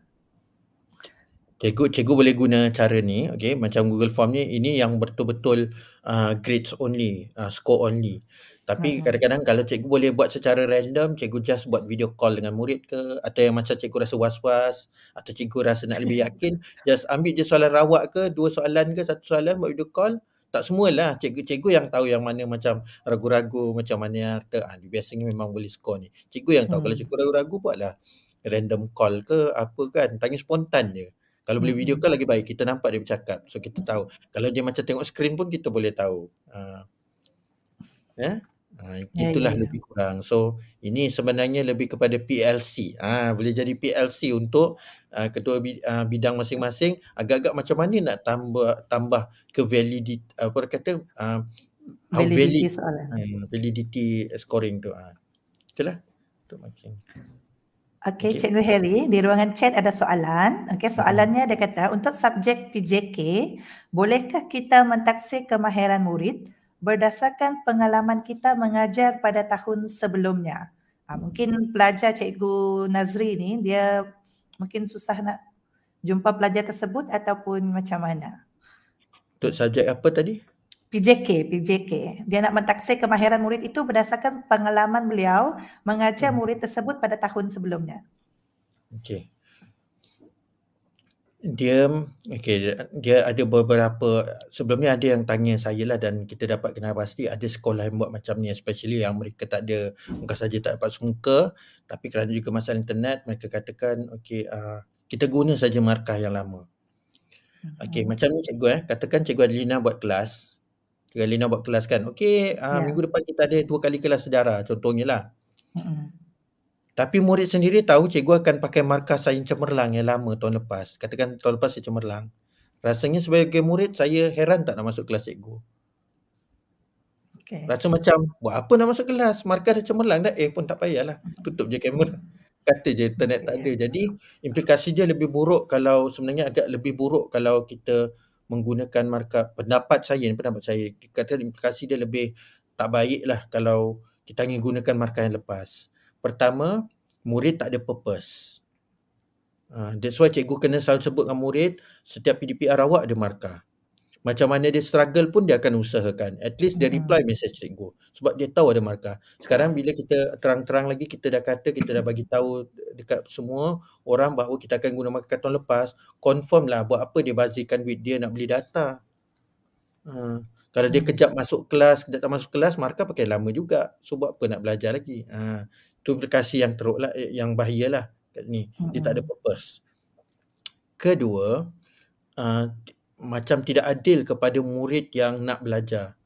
Cikgu, cikgu boleh guna cara ni, okay? macam Google Form ni, ini yang betul-betul uh, grades only, uh, score only. Tapi hmm. kadang-kadang kalau cikgu boleh buat secara random, cikgu just buat video call dengan murid ke, atau yang macam cikgu rasa was-was, atau cikgu rasa nak lebih yakin, just ambil je soalan rawak ke, dua soalan ke, satu soalan, buat video call, tak semualah cikgu-cikgu yang tahu yang mana macam ragu-ragu macam mana yang kata ah, biasanya memang boleh skor ni cikgu yang tahu hmm. kalau cikgu ragu-ragu buatlah random call ke apa kan tanya spontan je kalau hmm. boleh video hmm. call lagi baik kita nampak dia bercakap so kita tahu kalau dia macam tengok skrin pun kita boleh tahu uh. ya yeah? Eh? Ha, ya, itulah yeah, ya. lebih kurang. So ini sebenarnya lebih kepada PLC. Ah ha, boleh jadi PLC untuk uh, ketua bi- uh, bidang masing-masing agak-agak macam mana nak tambah tambah ke validity apa kata uh, validity valid, soalan. Eh? Uh, validity scoring tu. Ha. Itulah. Untuk makin. Okay, okay, Cikgu Harry, di ruangan chat ada soalan. Okay, hmm. soalannya dia kata, untuk subjek PJK, bolehkah kita mentaksir kemahiran murid berdasarkan pengalaman kita mengajar pada tahun sebelumnya. Ha, mungkin pelajar Cikgu Nazri ni dia mungkin susah nak jumpa pelajar tersebut ataupun macam mana. Untuk subjek apa tadi? PJK, PJK. Dia nak mentaksir kemahiran murid itu berdasarkan pengalaman beliau mengajar hmm. murid tersebut pada tahun sebelumnya. Okey dia okay, dia ada beberapa sebelum ni ada yang tanya saya lah dan kita dapat kenal pasti ada sekolah yang buat macam ni especially yang mereka tak ada muka saja tak dapat semuka tapi kerana juga masalah internet mereka katakan okay, uh, kita guna saja markah yang lama. Okey hmm. macam ni cikgu eh katakan cikgu Adelina buat kelas. Cikgu Adelina buat kelas kan. Okey uh, ah, yeah. minggu depan kita ada dua kali kelas sejarah contohnya lah. Hmm. Tapi murid sendiri tahu cikgu akan pakai markah saya cemerlang yang lama tahun lepas. Katakan tahun lepas saya cemerlang. Rasanya sebagai murid saya heran tak nak masuk kelas cikgu. Okay. Rasa macam buat apa nak masuk kelas? Markah dah cemerlang dah? Eh pun tak payahlah. Tutup je kamera. Kata je internet tak ada. Jadi implikasi dia lebih buruk kalau sebenarnya agak lebih buruk kalau kita menggunakan markah. Pendapat saya pendapat saya. Kata implikasi dia lebih tak baik lah kalau kita ingin gunakan markah yang lepas. Pertama, murid tak ada purpose. Uh, that's why cikgu kena selalu sebut dengan murid, setiap PDPR awak ada markah. Macam mana dia struggle pun dia akan usahakan. At least dia hmm. reply message cikgu. Sebab dia tahu ada markah. Sekarang bila kita terang-terang lagi, kita dah kata, kita dah bagi tahu dekat semua orang bahawa kita akan guna markah tahun lepas, confirm lah buat apa dia bazirkan duit dia nak beli data. Uh, kalau dia hmm. kejap masuk kelas, kejap tak masuk kelas, markah pakai lama juga. So buat apa nak belajar lagi. Uh, duplikasi yang teruk lah, eh, yang bahaya lah kat ni. Mm-hmm. tak ada purpose. Kedua, uh, macam tidak adil kepada murid yang nak belajar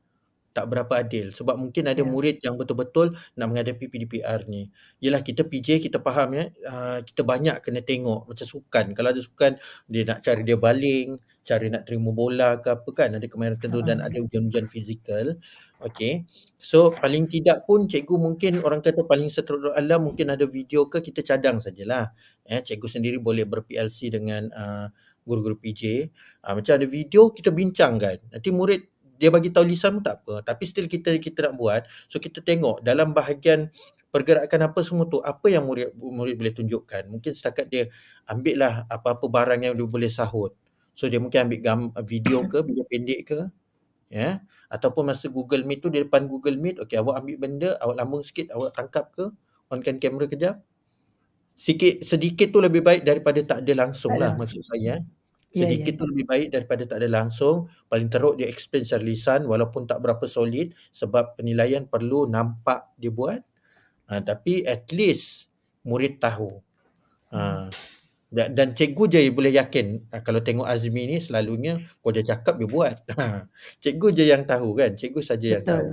tak berapa adil sebab mungkin ada yeah. murid yang betul-betul nak menghadapi PDPR ni. Yalah kita PJ kita faham ya. Uh, kita banyak kena tengok macam sukan. Kalau ada sukan dia nak cari dia baling, cari nak terima bola ke apa kan ada kemahiran tertentu uh dan ah. ada ujian-ujian fizikal. Okey. So paling tidak pun cikgu mungkin orang kata paling seteru Allah mungkin ada video ke kita cadang sajalah. Eh cikgu sendiri boleh berplc dengan uh, guru-guru PJ. Uh, macam ada video kita bincangkan. Nanti murid dia bagi tahu lisan pun tak apa tapi still kita kita nak buat so kita tengok dalam bahagian pergerakan apa semua tu apa yang murid murid boleh tunjukkan mungkin setakat dia ambil lah apa-apa barang yang dia boleh sahut so dia mungkin ambil gam, video ke video pendek ke ya yeah? ataupun masa Google Meet tu di depan Google Meet okey awak ambil benda awak lambung sikit awak tangkap ke onkan kamera kejap sikit sedikit tu lebih baik daripada tak ada langsung lah maksud saya eh. Ya, ya. sedikit yeah, yeah. tu lebih baik daripada tak ada langsung paling teruk dia explain secara lisan walaupun tak berapa solid sebab penilaian perlu nampak dia buat uh, tapi at least murid tahu uh, dan, dan cikgu je boleh yakin uh, kalau tengok Azmi ni selalunya kau dia cakap dia buat cikgu je yang tahu kan cikgu saja yang tahu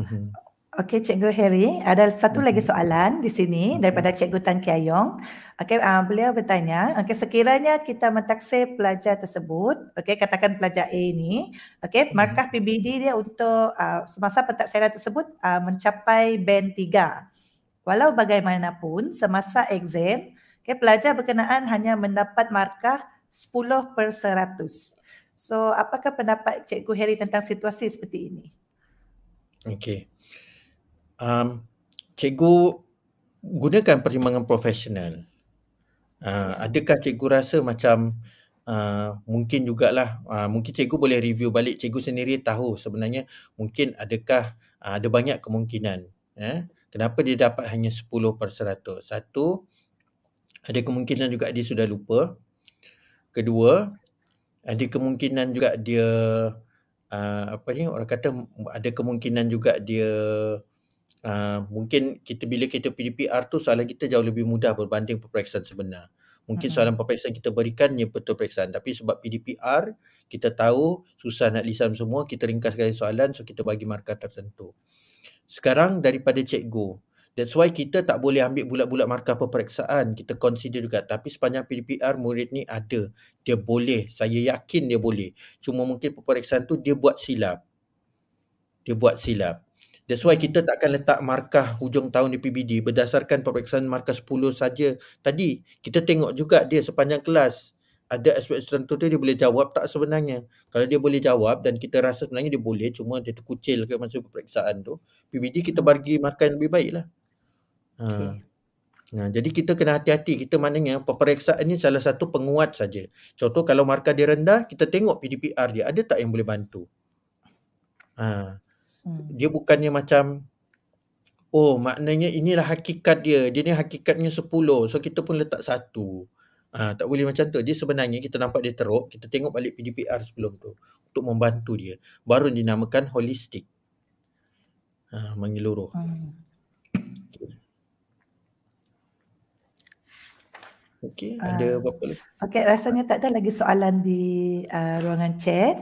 mhm. Okey, Cikgu Harry, ada satu lagi mm-hmm. soalan di sini mm-hmm. daripada Cikgu Tan Kiyong. Okey, uh, ah, beliau bertanya, okey sekiranya kita mentaksir pelajar tersebut, okey katakan pelajar A ini, okey mm-hmm. markah PBD dia untuk uh, semasa pentaksiran tersebut uh, mencapai band 3. Walau bagaimanapun semasa exam, okey pelajar berkenaan hanya mendapat markah 10 per 100. So, apakah pendapat Cikgu Harry tentang situasi seperti ini? Okey um, cikgu gunakan perimbangan profesional. Uh, adakah cikgu rasa macam uh, mungkin jugalah, uh, mungkin cikgu boleh review balik, cikgu sendiri tahu sebenarnya mungkin adakah uh, ada banyak kemungkinan. Eh? Kenapa dia dapat hanya 10 per 100? Satu, ada kemungkinan juga dia sudah lupa. Kedua, ada kemungkinan juga dia uh, apa ni orang kata ada kemungkinan juga dia uh, mungkin kita bila kita PDPR tu soalan kita jauh lebih mudah berbanding peperiksaan sebenar. Mungkin soalan peperiksaan kita berikan yang betul peperiksaan. Tapi sebab PDPR, kita tahu susah nak lisan semua, kita ringkaskan soalan so kita bagi markah tertentu. Sekarang daripada cikgu, that's why kita tak boleh ambil bulat-bulat markah peperiksaan. Kita consider juga. Tapi sepanjang PDPR, murid ni ada. Dia boleh. Saya yakin dia boleh. Cuma mungkin peperiksaan tu dia buat silap. Dia buat silap. That's why kita tak akan letak markah hujung tahun di PBD berdasarkan peperiksaan markah 10 saja. Tadi kita tengok juga dia sepanjang kelas ada aspek tertentu dia, dia boleh jawab tak sebenarnya. Kalau dia boleh jawab dan kita rasa sebenarnya dia boleh cuma dia terkucil ke masa peperiksaan tu, PBD kita bagi markah yang lebih baiklah. Ha. Okay. Nah, ha, jadi kita kena hati-hati kita maknanya peperiksaan ni salah satu penguat saja. Contoh kalau markah dia rendah, kita tengok PDPR dia ada tak yang boleh bantu. Ha. Hmm. Dia bukannya macam Oh maknanya inilah hakikat dia Dia ni hakikatnya sepuluh, So kita pun letak satu. Ha, tak boleh macam tu. Dia sebenarnya kita nampak dia teruk, kita tengok balik PDPR sebelum tu untuk membantu dia. Baru dinamakan holistik. Ha, mengeluruh. Hmm. Okey, okay, ah. ada uh, apa-apa lagi? Okey, rasanya tak ada lagi soalan di uh, ruangan chat.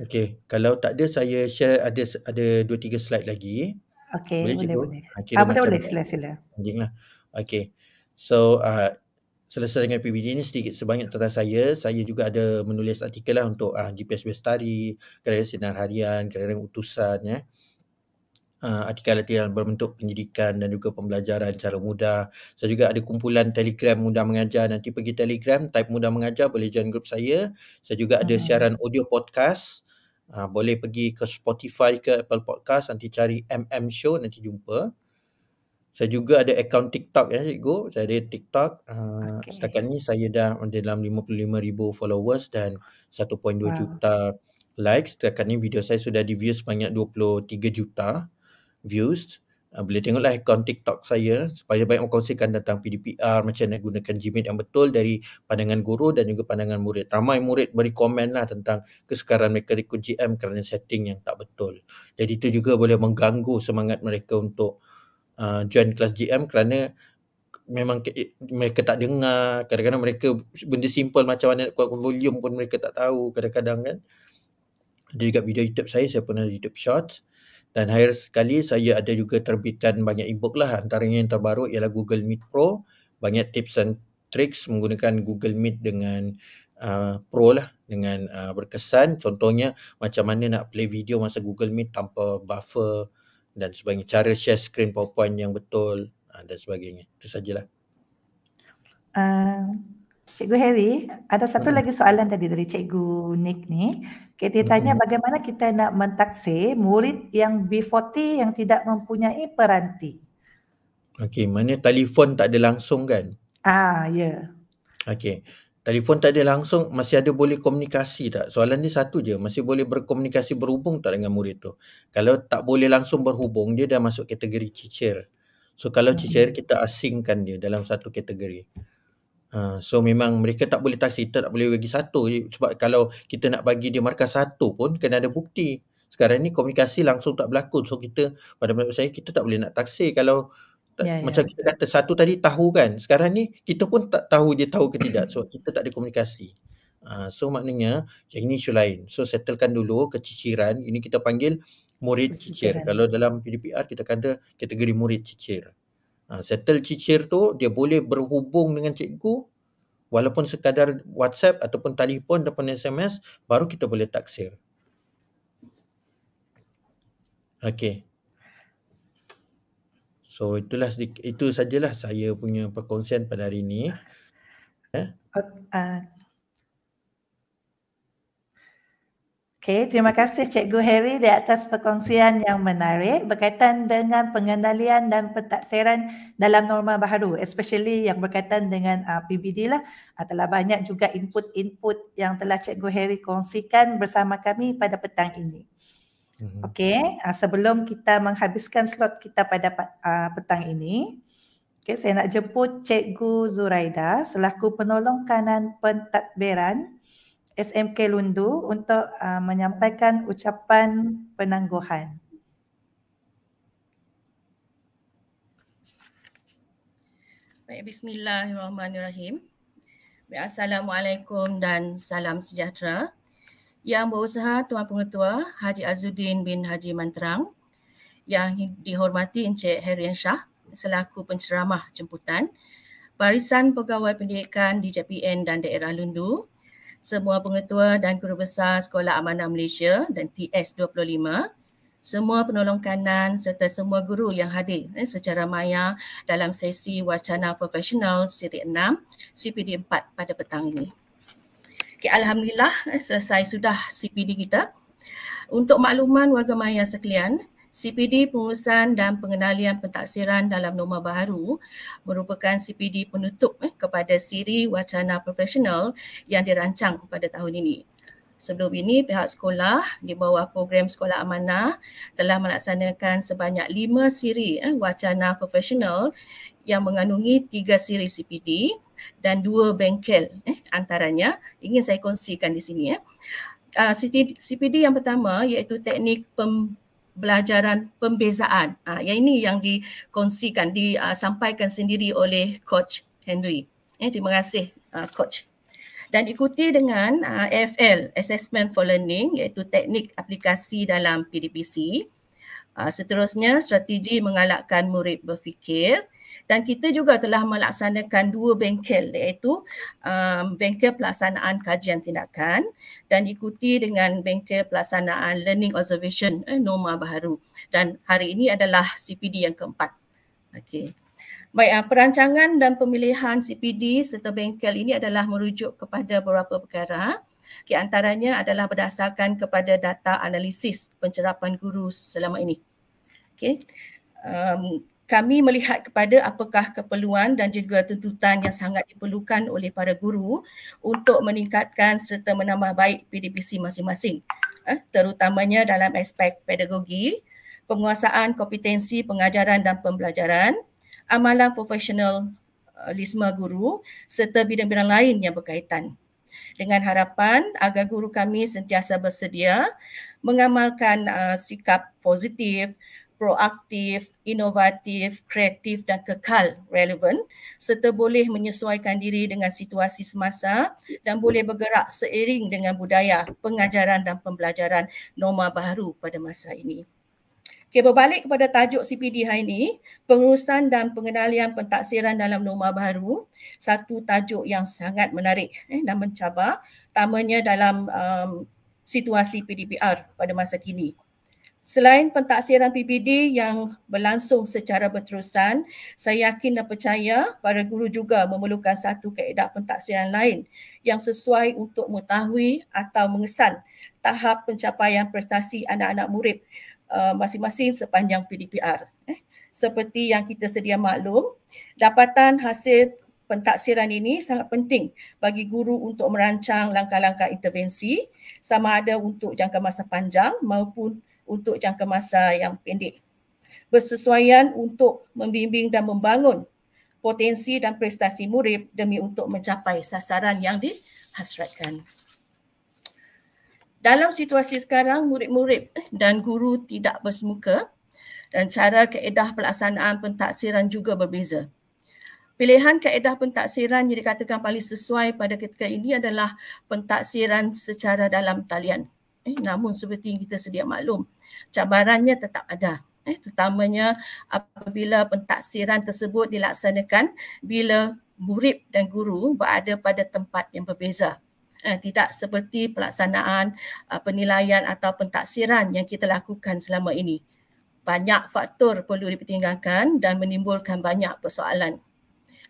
Okey, kalau tak ada saya share ada ada 2 3 slide lagi. Okey, boleh boleh. Okay, ah, boleh boleh sila sila. Baiklah. Okey. So uh, selesai dengan PBD ni sedikit sebanyak tentang saya, saya juga ada menulis artikel lah untuk ah uh, GPS Bestari, kerajaan sinar harian, kerajaan utusan ya. Uh, artikel-artikel yang berbentuk pendidikan dan juga pembelajaran cara mudah. Saya juga ada kumpulan telegram mudah mengajar. Nanti pergi telegram, type mudah mengajar boleh join grup saya. Saya juga hmm. ada siaran audio podcast. Uh, Uh, boleh pergi ke Spotify ke Apple Podcast nanti cari MM Show nanti jumpa. Saya juga ada akaun TikTok ya cikgu. Saya ada TikTok. Uh, ha, okay. Setakat ni saya dah dalam 55,000 followers dan 1.2 wow. juta likes. Setakat ni video saya sudah di views sebanyak 23 juta views. Uh, boleh tengoklah akaun TikTok saya supaya banyak mengkongsikan tentang PDPR macam nak gunakan Gmail yang betul dari pandangan guru dan juga pandangan murid. Ramai murid beri komen lah tentang kesukaran mereka ikut GM kerana setting yang tak betul. Jadi itu juga boleh mengganggu semangat mereka untuk uh, join kelas GM kerana memang ke- mereka tak dengar. Kadang-kadang mereka benda simple macam mana nak kuat volume pun mereka tak tahu kadang-kadang kan. Ada juga video YouTube saya, saya pernah YouTube Shorts. Dan akhir sekali saya ada juga terbitkan banyak e-book lah antaranya yang terbaru ialah Google Meet Pro. Banyak tips and tricks menggunakan Google Meet dengan uh, Pro lah dengan uh, berkesan. Contohnya macam mana nak play video masa Google Meet tanpa buffer dan sebagainya. Cara share screen PowerPoint yang betul uh, dan sebagainya. Itu sajalah. Uh, Cikgu Harry, ada satu hmm. lagi soalan tadi dari Cikgu Nick ni. Okay, dia tanya hmm. bagaimana kita nak mentaksir murid yang B40 yang tidak mempunyai peranti. Okey, mana telefon tak ada langsung kan? Ah, ya. Yeah. Okey. Telefon tak ada langsung, masih ada boleh komunikasi tak? Soalan ni satu je, masih boleh berkomunikasi berhubung tak dengan murid tu? Kalau tak boleh langsung berhubung, dia dah masuk kategori cicir. So kalau hmm. cicir, kita asingkan dia dalam satu kategori. Uh, so memang mereka tak boleh tak cerita, tak boleh bagi satu. Sebab kalau kita nak bagi dia markah satu pun, kena ada bukti. Sekarang ni komunikasi langsung tak berlaku. So kita, pada pendapat saya, kita tak boleh nak taksi. Kalau ya, ya. macam kita kata satu tadi tahu kan. Sekarang ni kita pun tak tahu dia tahu ke tidak. So kita tak ada komunikasi. Uh, so maknanya, yang ini isu lain. So settlekan dulu keciciran. Ini kita panggil murid keciciran. cicir. Kalau dalam PDPR kita kata kategori murid cicir. Ha, settle cicir tu dia boleh berhubung dengan cikgu walaupun sekadar WhatsApp ataupun telefon ataupun SMS baru kita boleh taksir. Okey. So itulah itu sajalah saya punya perkongsian pada hari ini. Eh? Uh, Okay, terima kasih Cikgu Harry di atas perkongsian yang menarik berkaitan dengan pengendalian dan pentaksiran dalam norma baru especially yang berkaitan dengan uh, ah, PBD lah. Uh, telah banyak juga input-input yang telah Cikgu Harry kongsikan bersama kami pada petang ini. Mm-hmm. Okay, uh, ah, sebelum kita menghabiskan slot kita pada uh, petang ini, okay, saya nak jemput Cikgu Zuraida selaku penolong kanan pentadbiran SMK Lundu untuk uh, menyampaikan ucapan penangguhan. Baik, bismillahirrahmanirrahim. Baik, Assalamualaikum dan salam sejahtera. Yang berusaha Tuan Pengetua Haji Azuddin bin Haji Mantrang, yang dihormati Encik Herian Shah selaku penceramah jemputan, Barisan Pegawai Pendidikan di JPN dan daerah Lundu, semua pengetua dan guru besar Sekolah Amanah Malaysia dan TS25, semua penolong kanan serta semua guru yang hadir eh, secara maya dalam sesi Wacana Profesional Siri 6 CPD 4 pada petang ini. Okay, Alhamdulillah eh, selesai sudah CPD kita. Untuk makluman warga maya sekalian, CPD pengurusan dan pengenalian pentaksiran dalam norma baru merupakan CPD penutup eh, kepada siri wacana profesional yang dirancang pada tahun ini. Sebelum ini, pihak sekolah di bawah program Sekolah Amanah telah melaksanakan sebanyak lima siri eh, wacana profesional yang mengandungi tiga siri CPD dan dua bengkel eh, antaranya ingin saya kongsikan di sini. Eh. Uh, ah, CPD yang pertama iaitu teknik pem belajaran pembezaan. Uh, yang ini yang dikongsikan, disampaikan sendiri oleh Coach Henry. Eh, terima kasih uh, Coach. Dan ikuti dengan uh, ah, AFL, Assessment for Learning, iaitu teknik aplikasi dalam PDPC. Uh, seterusnya, strategi mengalakkan murid berfikir dan kita juga telah melaksanakan dua bengkel iaitu um, bengkel pelaksanaan kajian tindakan dan diikuti dengan bengkel pelaksanaan learning observation eh, norma baru dan hari ini adalah CPD yang keempat. Okey. Baik, ah, perancangan dan pemilihan CPD serta bengkel ini adalah merujuk kepada beberapa perkara. Okay, antaranya adalah berdasarkan kepada data analisis pencerapan guru selama ini. Okay. Um, kami melihat kepada apakah keperluan dan juga tuntutan yang sangat diperlukan oleh para guru untuk meningkatkan serta menambah baik PDPC masing-masing eh, terutamanya dalam aspek pedagogi, penguasaan kompetensi pengajaran dan pembelajaran, amalan profesionalisme eh, guru serta bidang-bidang lain yang berkaitan. Dengan harapan agar guru kami sentiasa bersedia mengamalkan uh, sikap positif proaktif, inovatif, kreatif dan kekal relevan serta boleh menyesuaikan diri dengan situasi semasa dan boleh bergerak seiring dengan budaya, pengajaran dan pembelajaran norma baru pada masa ini. Okay, berbalik kepada tajuk CPD hari ini, pengurusan dan pengenalian pentaksiran dalam norma baru, satu tajuk yang sangat menarik eh, dan mencabar, tamanya dalam um, situasi PDPR pada masa kini. Selain pentaksiran PPD yang berlangsung secara berterusan, saya yakin dan percaya para guru juga memerlukan satu kaedah pentaksiran lain yang sesuai untuk mengetahui atau mengesan tahap pencapaian prestasi anak-anak murid uh, masing-masing sepanjang PDPR. Eh, seperti yang kita sedia maklum, dapatan hasil pentaksiran ini sangat penting bagi guru untuk merancang langkah-langkah intervensi sama ada untuk jangka masa panjang maupun untuk jangka masa yang pendek. Bersesuaian untuk membimbing dan membangun potensi dan prestasi murid demi untuk mencapai sasaran yang dihasratkan. Dalam situasi sekarang, murid-murid eh, dan guru tidak bersemuka dan cara keedah pelaksanaan pentaksiran juga berbeza. Pilihan keedah pentaksiran yang dikatakan paling sesuai pada ketika ini adalah pentaksiran secara dalam talian. Eh, namun seperti yang kita sedia maklum, cabarannya tetap ada. Eh, terutamanya apabila pentaksiran tersebut dilaksanakan bila murid dan guru berada pada tempat yang berbeza. Eh, tidak seperti pelaksanaan uh, penilaian atau pentaksiran yang kita lakukan selama ini. Banyak faktor perlu dipertimbangkan dan menimbulkan banyak persoalan.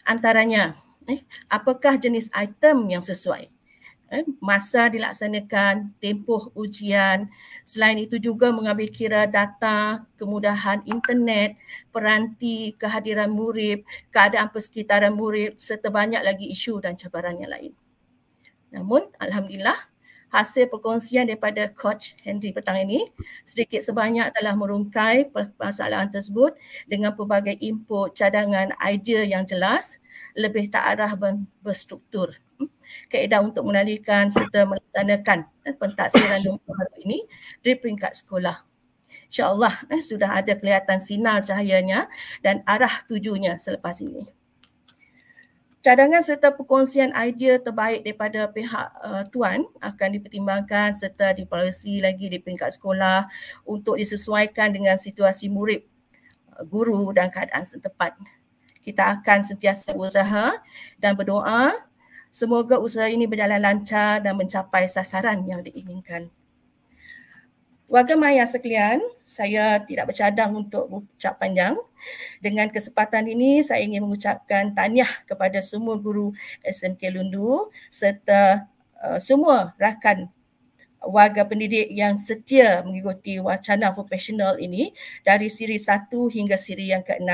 Antaranya, eh, apakah jenis item yang sesuai? eh, masa dilaksanakan, tempoh ujian. Selain itu juga mengambil kira data, kemudahan internet, peranti kehadiran murid, keadaan persekitaran murid serta banyak lagi isu dan cabaran yang lain. Namun, Alhamdulillah, hasil perkongsian daripada Coach Henry petang ini sedikit sebanyak telah merungkai permasalahan tersebut dengan pelbagai input, cadangan, idea yang jelas, lebih tak arah dan berstruktur kaedah untuk menalikan serta melaksanakan eh, pentaksiran baru ini di peringkat sekolah. InsyaAllah eh, sudah ada kelihatan sinar cahayanya dan arah tujunya selepas ini. Cadangan serta perkongsian idea terbaik daripada pihak uh, tuan akan dipertimbangkan serta dipolisi lagi di peringkat sekolah untuk disesuaikan dengan situasi murid, eh, guru dan keadaan setempat. Kita akan sentiasa berusaha dan berdoa Semoga usaha ini berjalan lancar dan mencapai sasaran yang diinginkan. Warga maya sekalian, saya tidak bercadang untuk ucap panjang. Dengan kesempatan ini, saya ingin mengucapkan tahniah kepada semua guru SMK Lundu serta uh, semua rakan warga pendidik yang setia mengikuti wacana profesional ini dari siri satu hingga siri yang ke-6.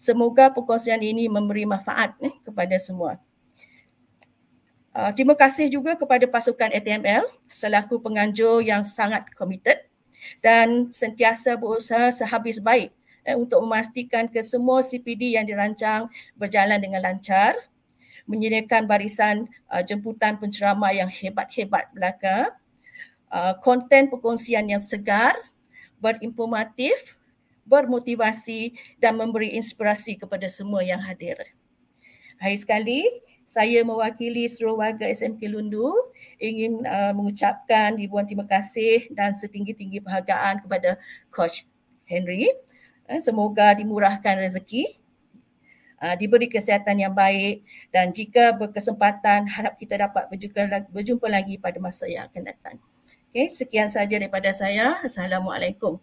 Semoga perkongsian ini memberi manfaat eh, kepada semua. Uh, terima kasih juga kepada pasukan ATML selaku penganjur yang sangat komited dan sentiasa berusaha sehabis baik eh, untuk memastikan kesemua CPD yang dirancang berjalan dengan lancar menyediakan barisan uh, jemputan penceramah yang hebat-hebat belaka ah, konten uh, perkongsian yang segar berinformatif bermotivasi dan memberi inspirasi kepada semua yang hadir. Akhir sekali, saya mewakili seluruh warga SMK Lundu ingin uh, mengucapkan ribuan terima kasih dan setinggi-tinggi penghargaan kepada Coach Henry. Uh, semoga dimurahkan rezeki, uh, diberi kesihatan yang baik dan jika berkesempatan harap kita dapat berjumpa, berjumpa lagi pada masa yang akan datang. Okay, sekian saja daripada saya. Assalamualaikum.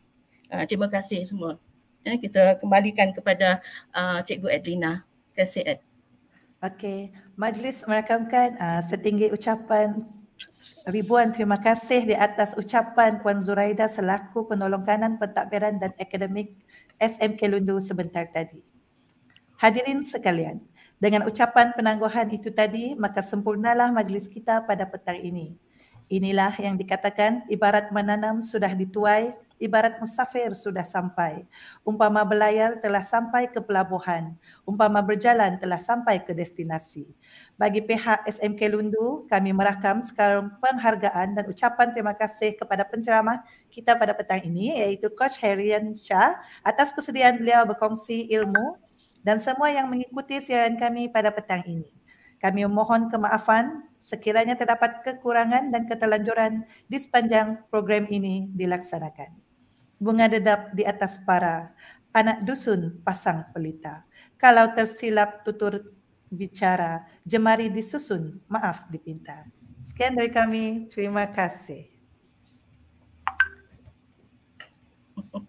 Uh, terima kasih semua. Uh, kita kembalikan kepada uh, Cikgu Adlina. Terima kasih Ed. Okey, majlis merakamkan uh, setinggi ucapan ribuan terima kasih di atas ucapan Puan Zuraida selaku penolong kanan pentadbiran dan akademik SMK Lundu sebentar tadi. Hadirin sekalian, dengan ucapan penangguhan itu tadi, maka sempurnalah majlis kita pada petang ini. Inilah yang dikatakan ibarat menanam sudah dituai, ibarat musafir sudah sampai. Umpama berlayar telah sampai ke pelabuhan. Umpama berjalan telah sampai ke destinasi. Bagi pihak SMK Lundu, kami merakam sekarang penghargaan dan ucapan terima kasih kepada penceramah kita pada petang ini iaitu Coach Harian Shah atas kesediaan beliau berkongsi ilmu dan semua yang mengikuti siaran kami pada petang ini. Kami mohon kemaafan sekiranya terdapat kekurangan dan ketelanjuran di sepanjang program ini dilaksanakan bunga dedap di atas para, anak dusun pasang pelita. Kalau tersilap tutur bicara, jemari disusun, maaf dipinta. Sekian dari kami, terima kasih.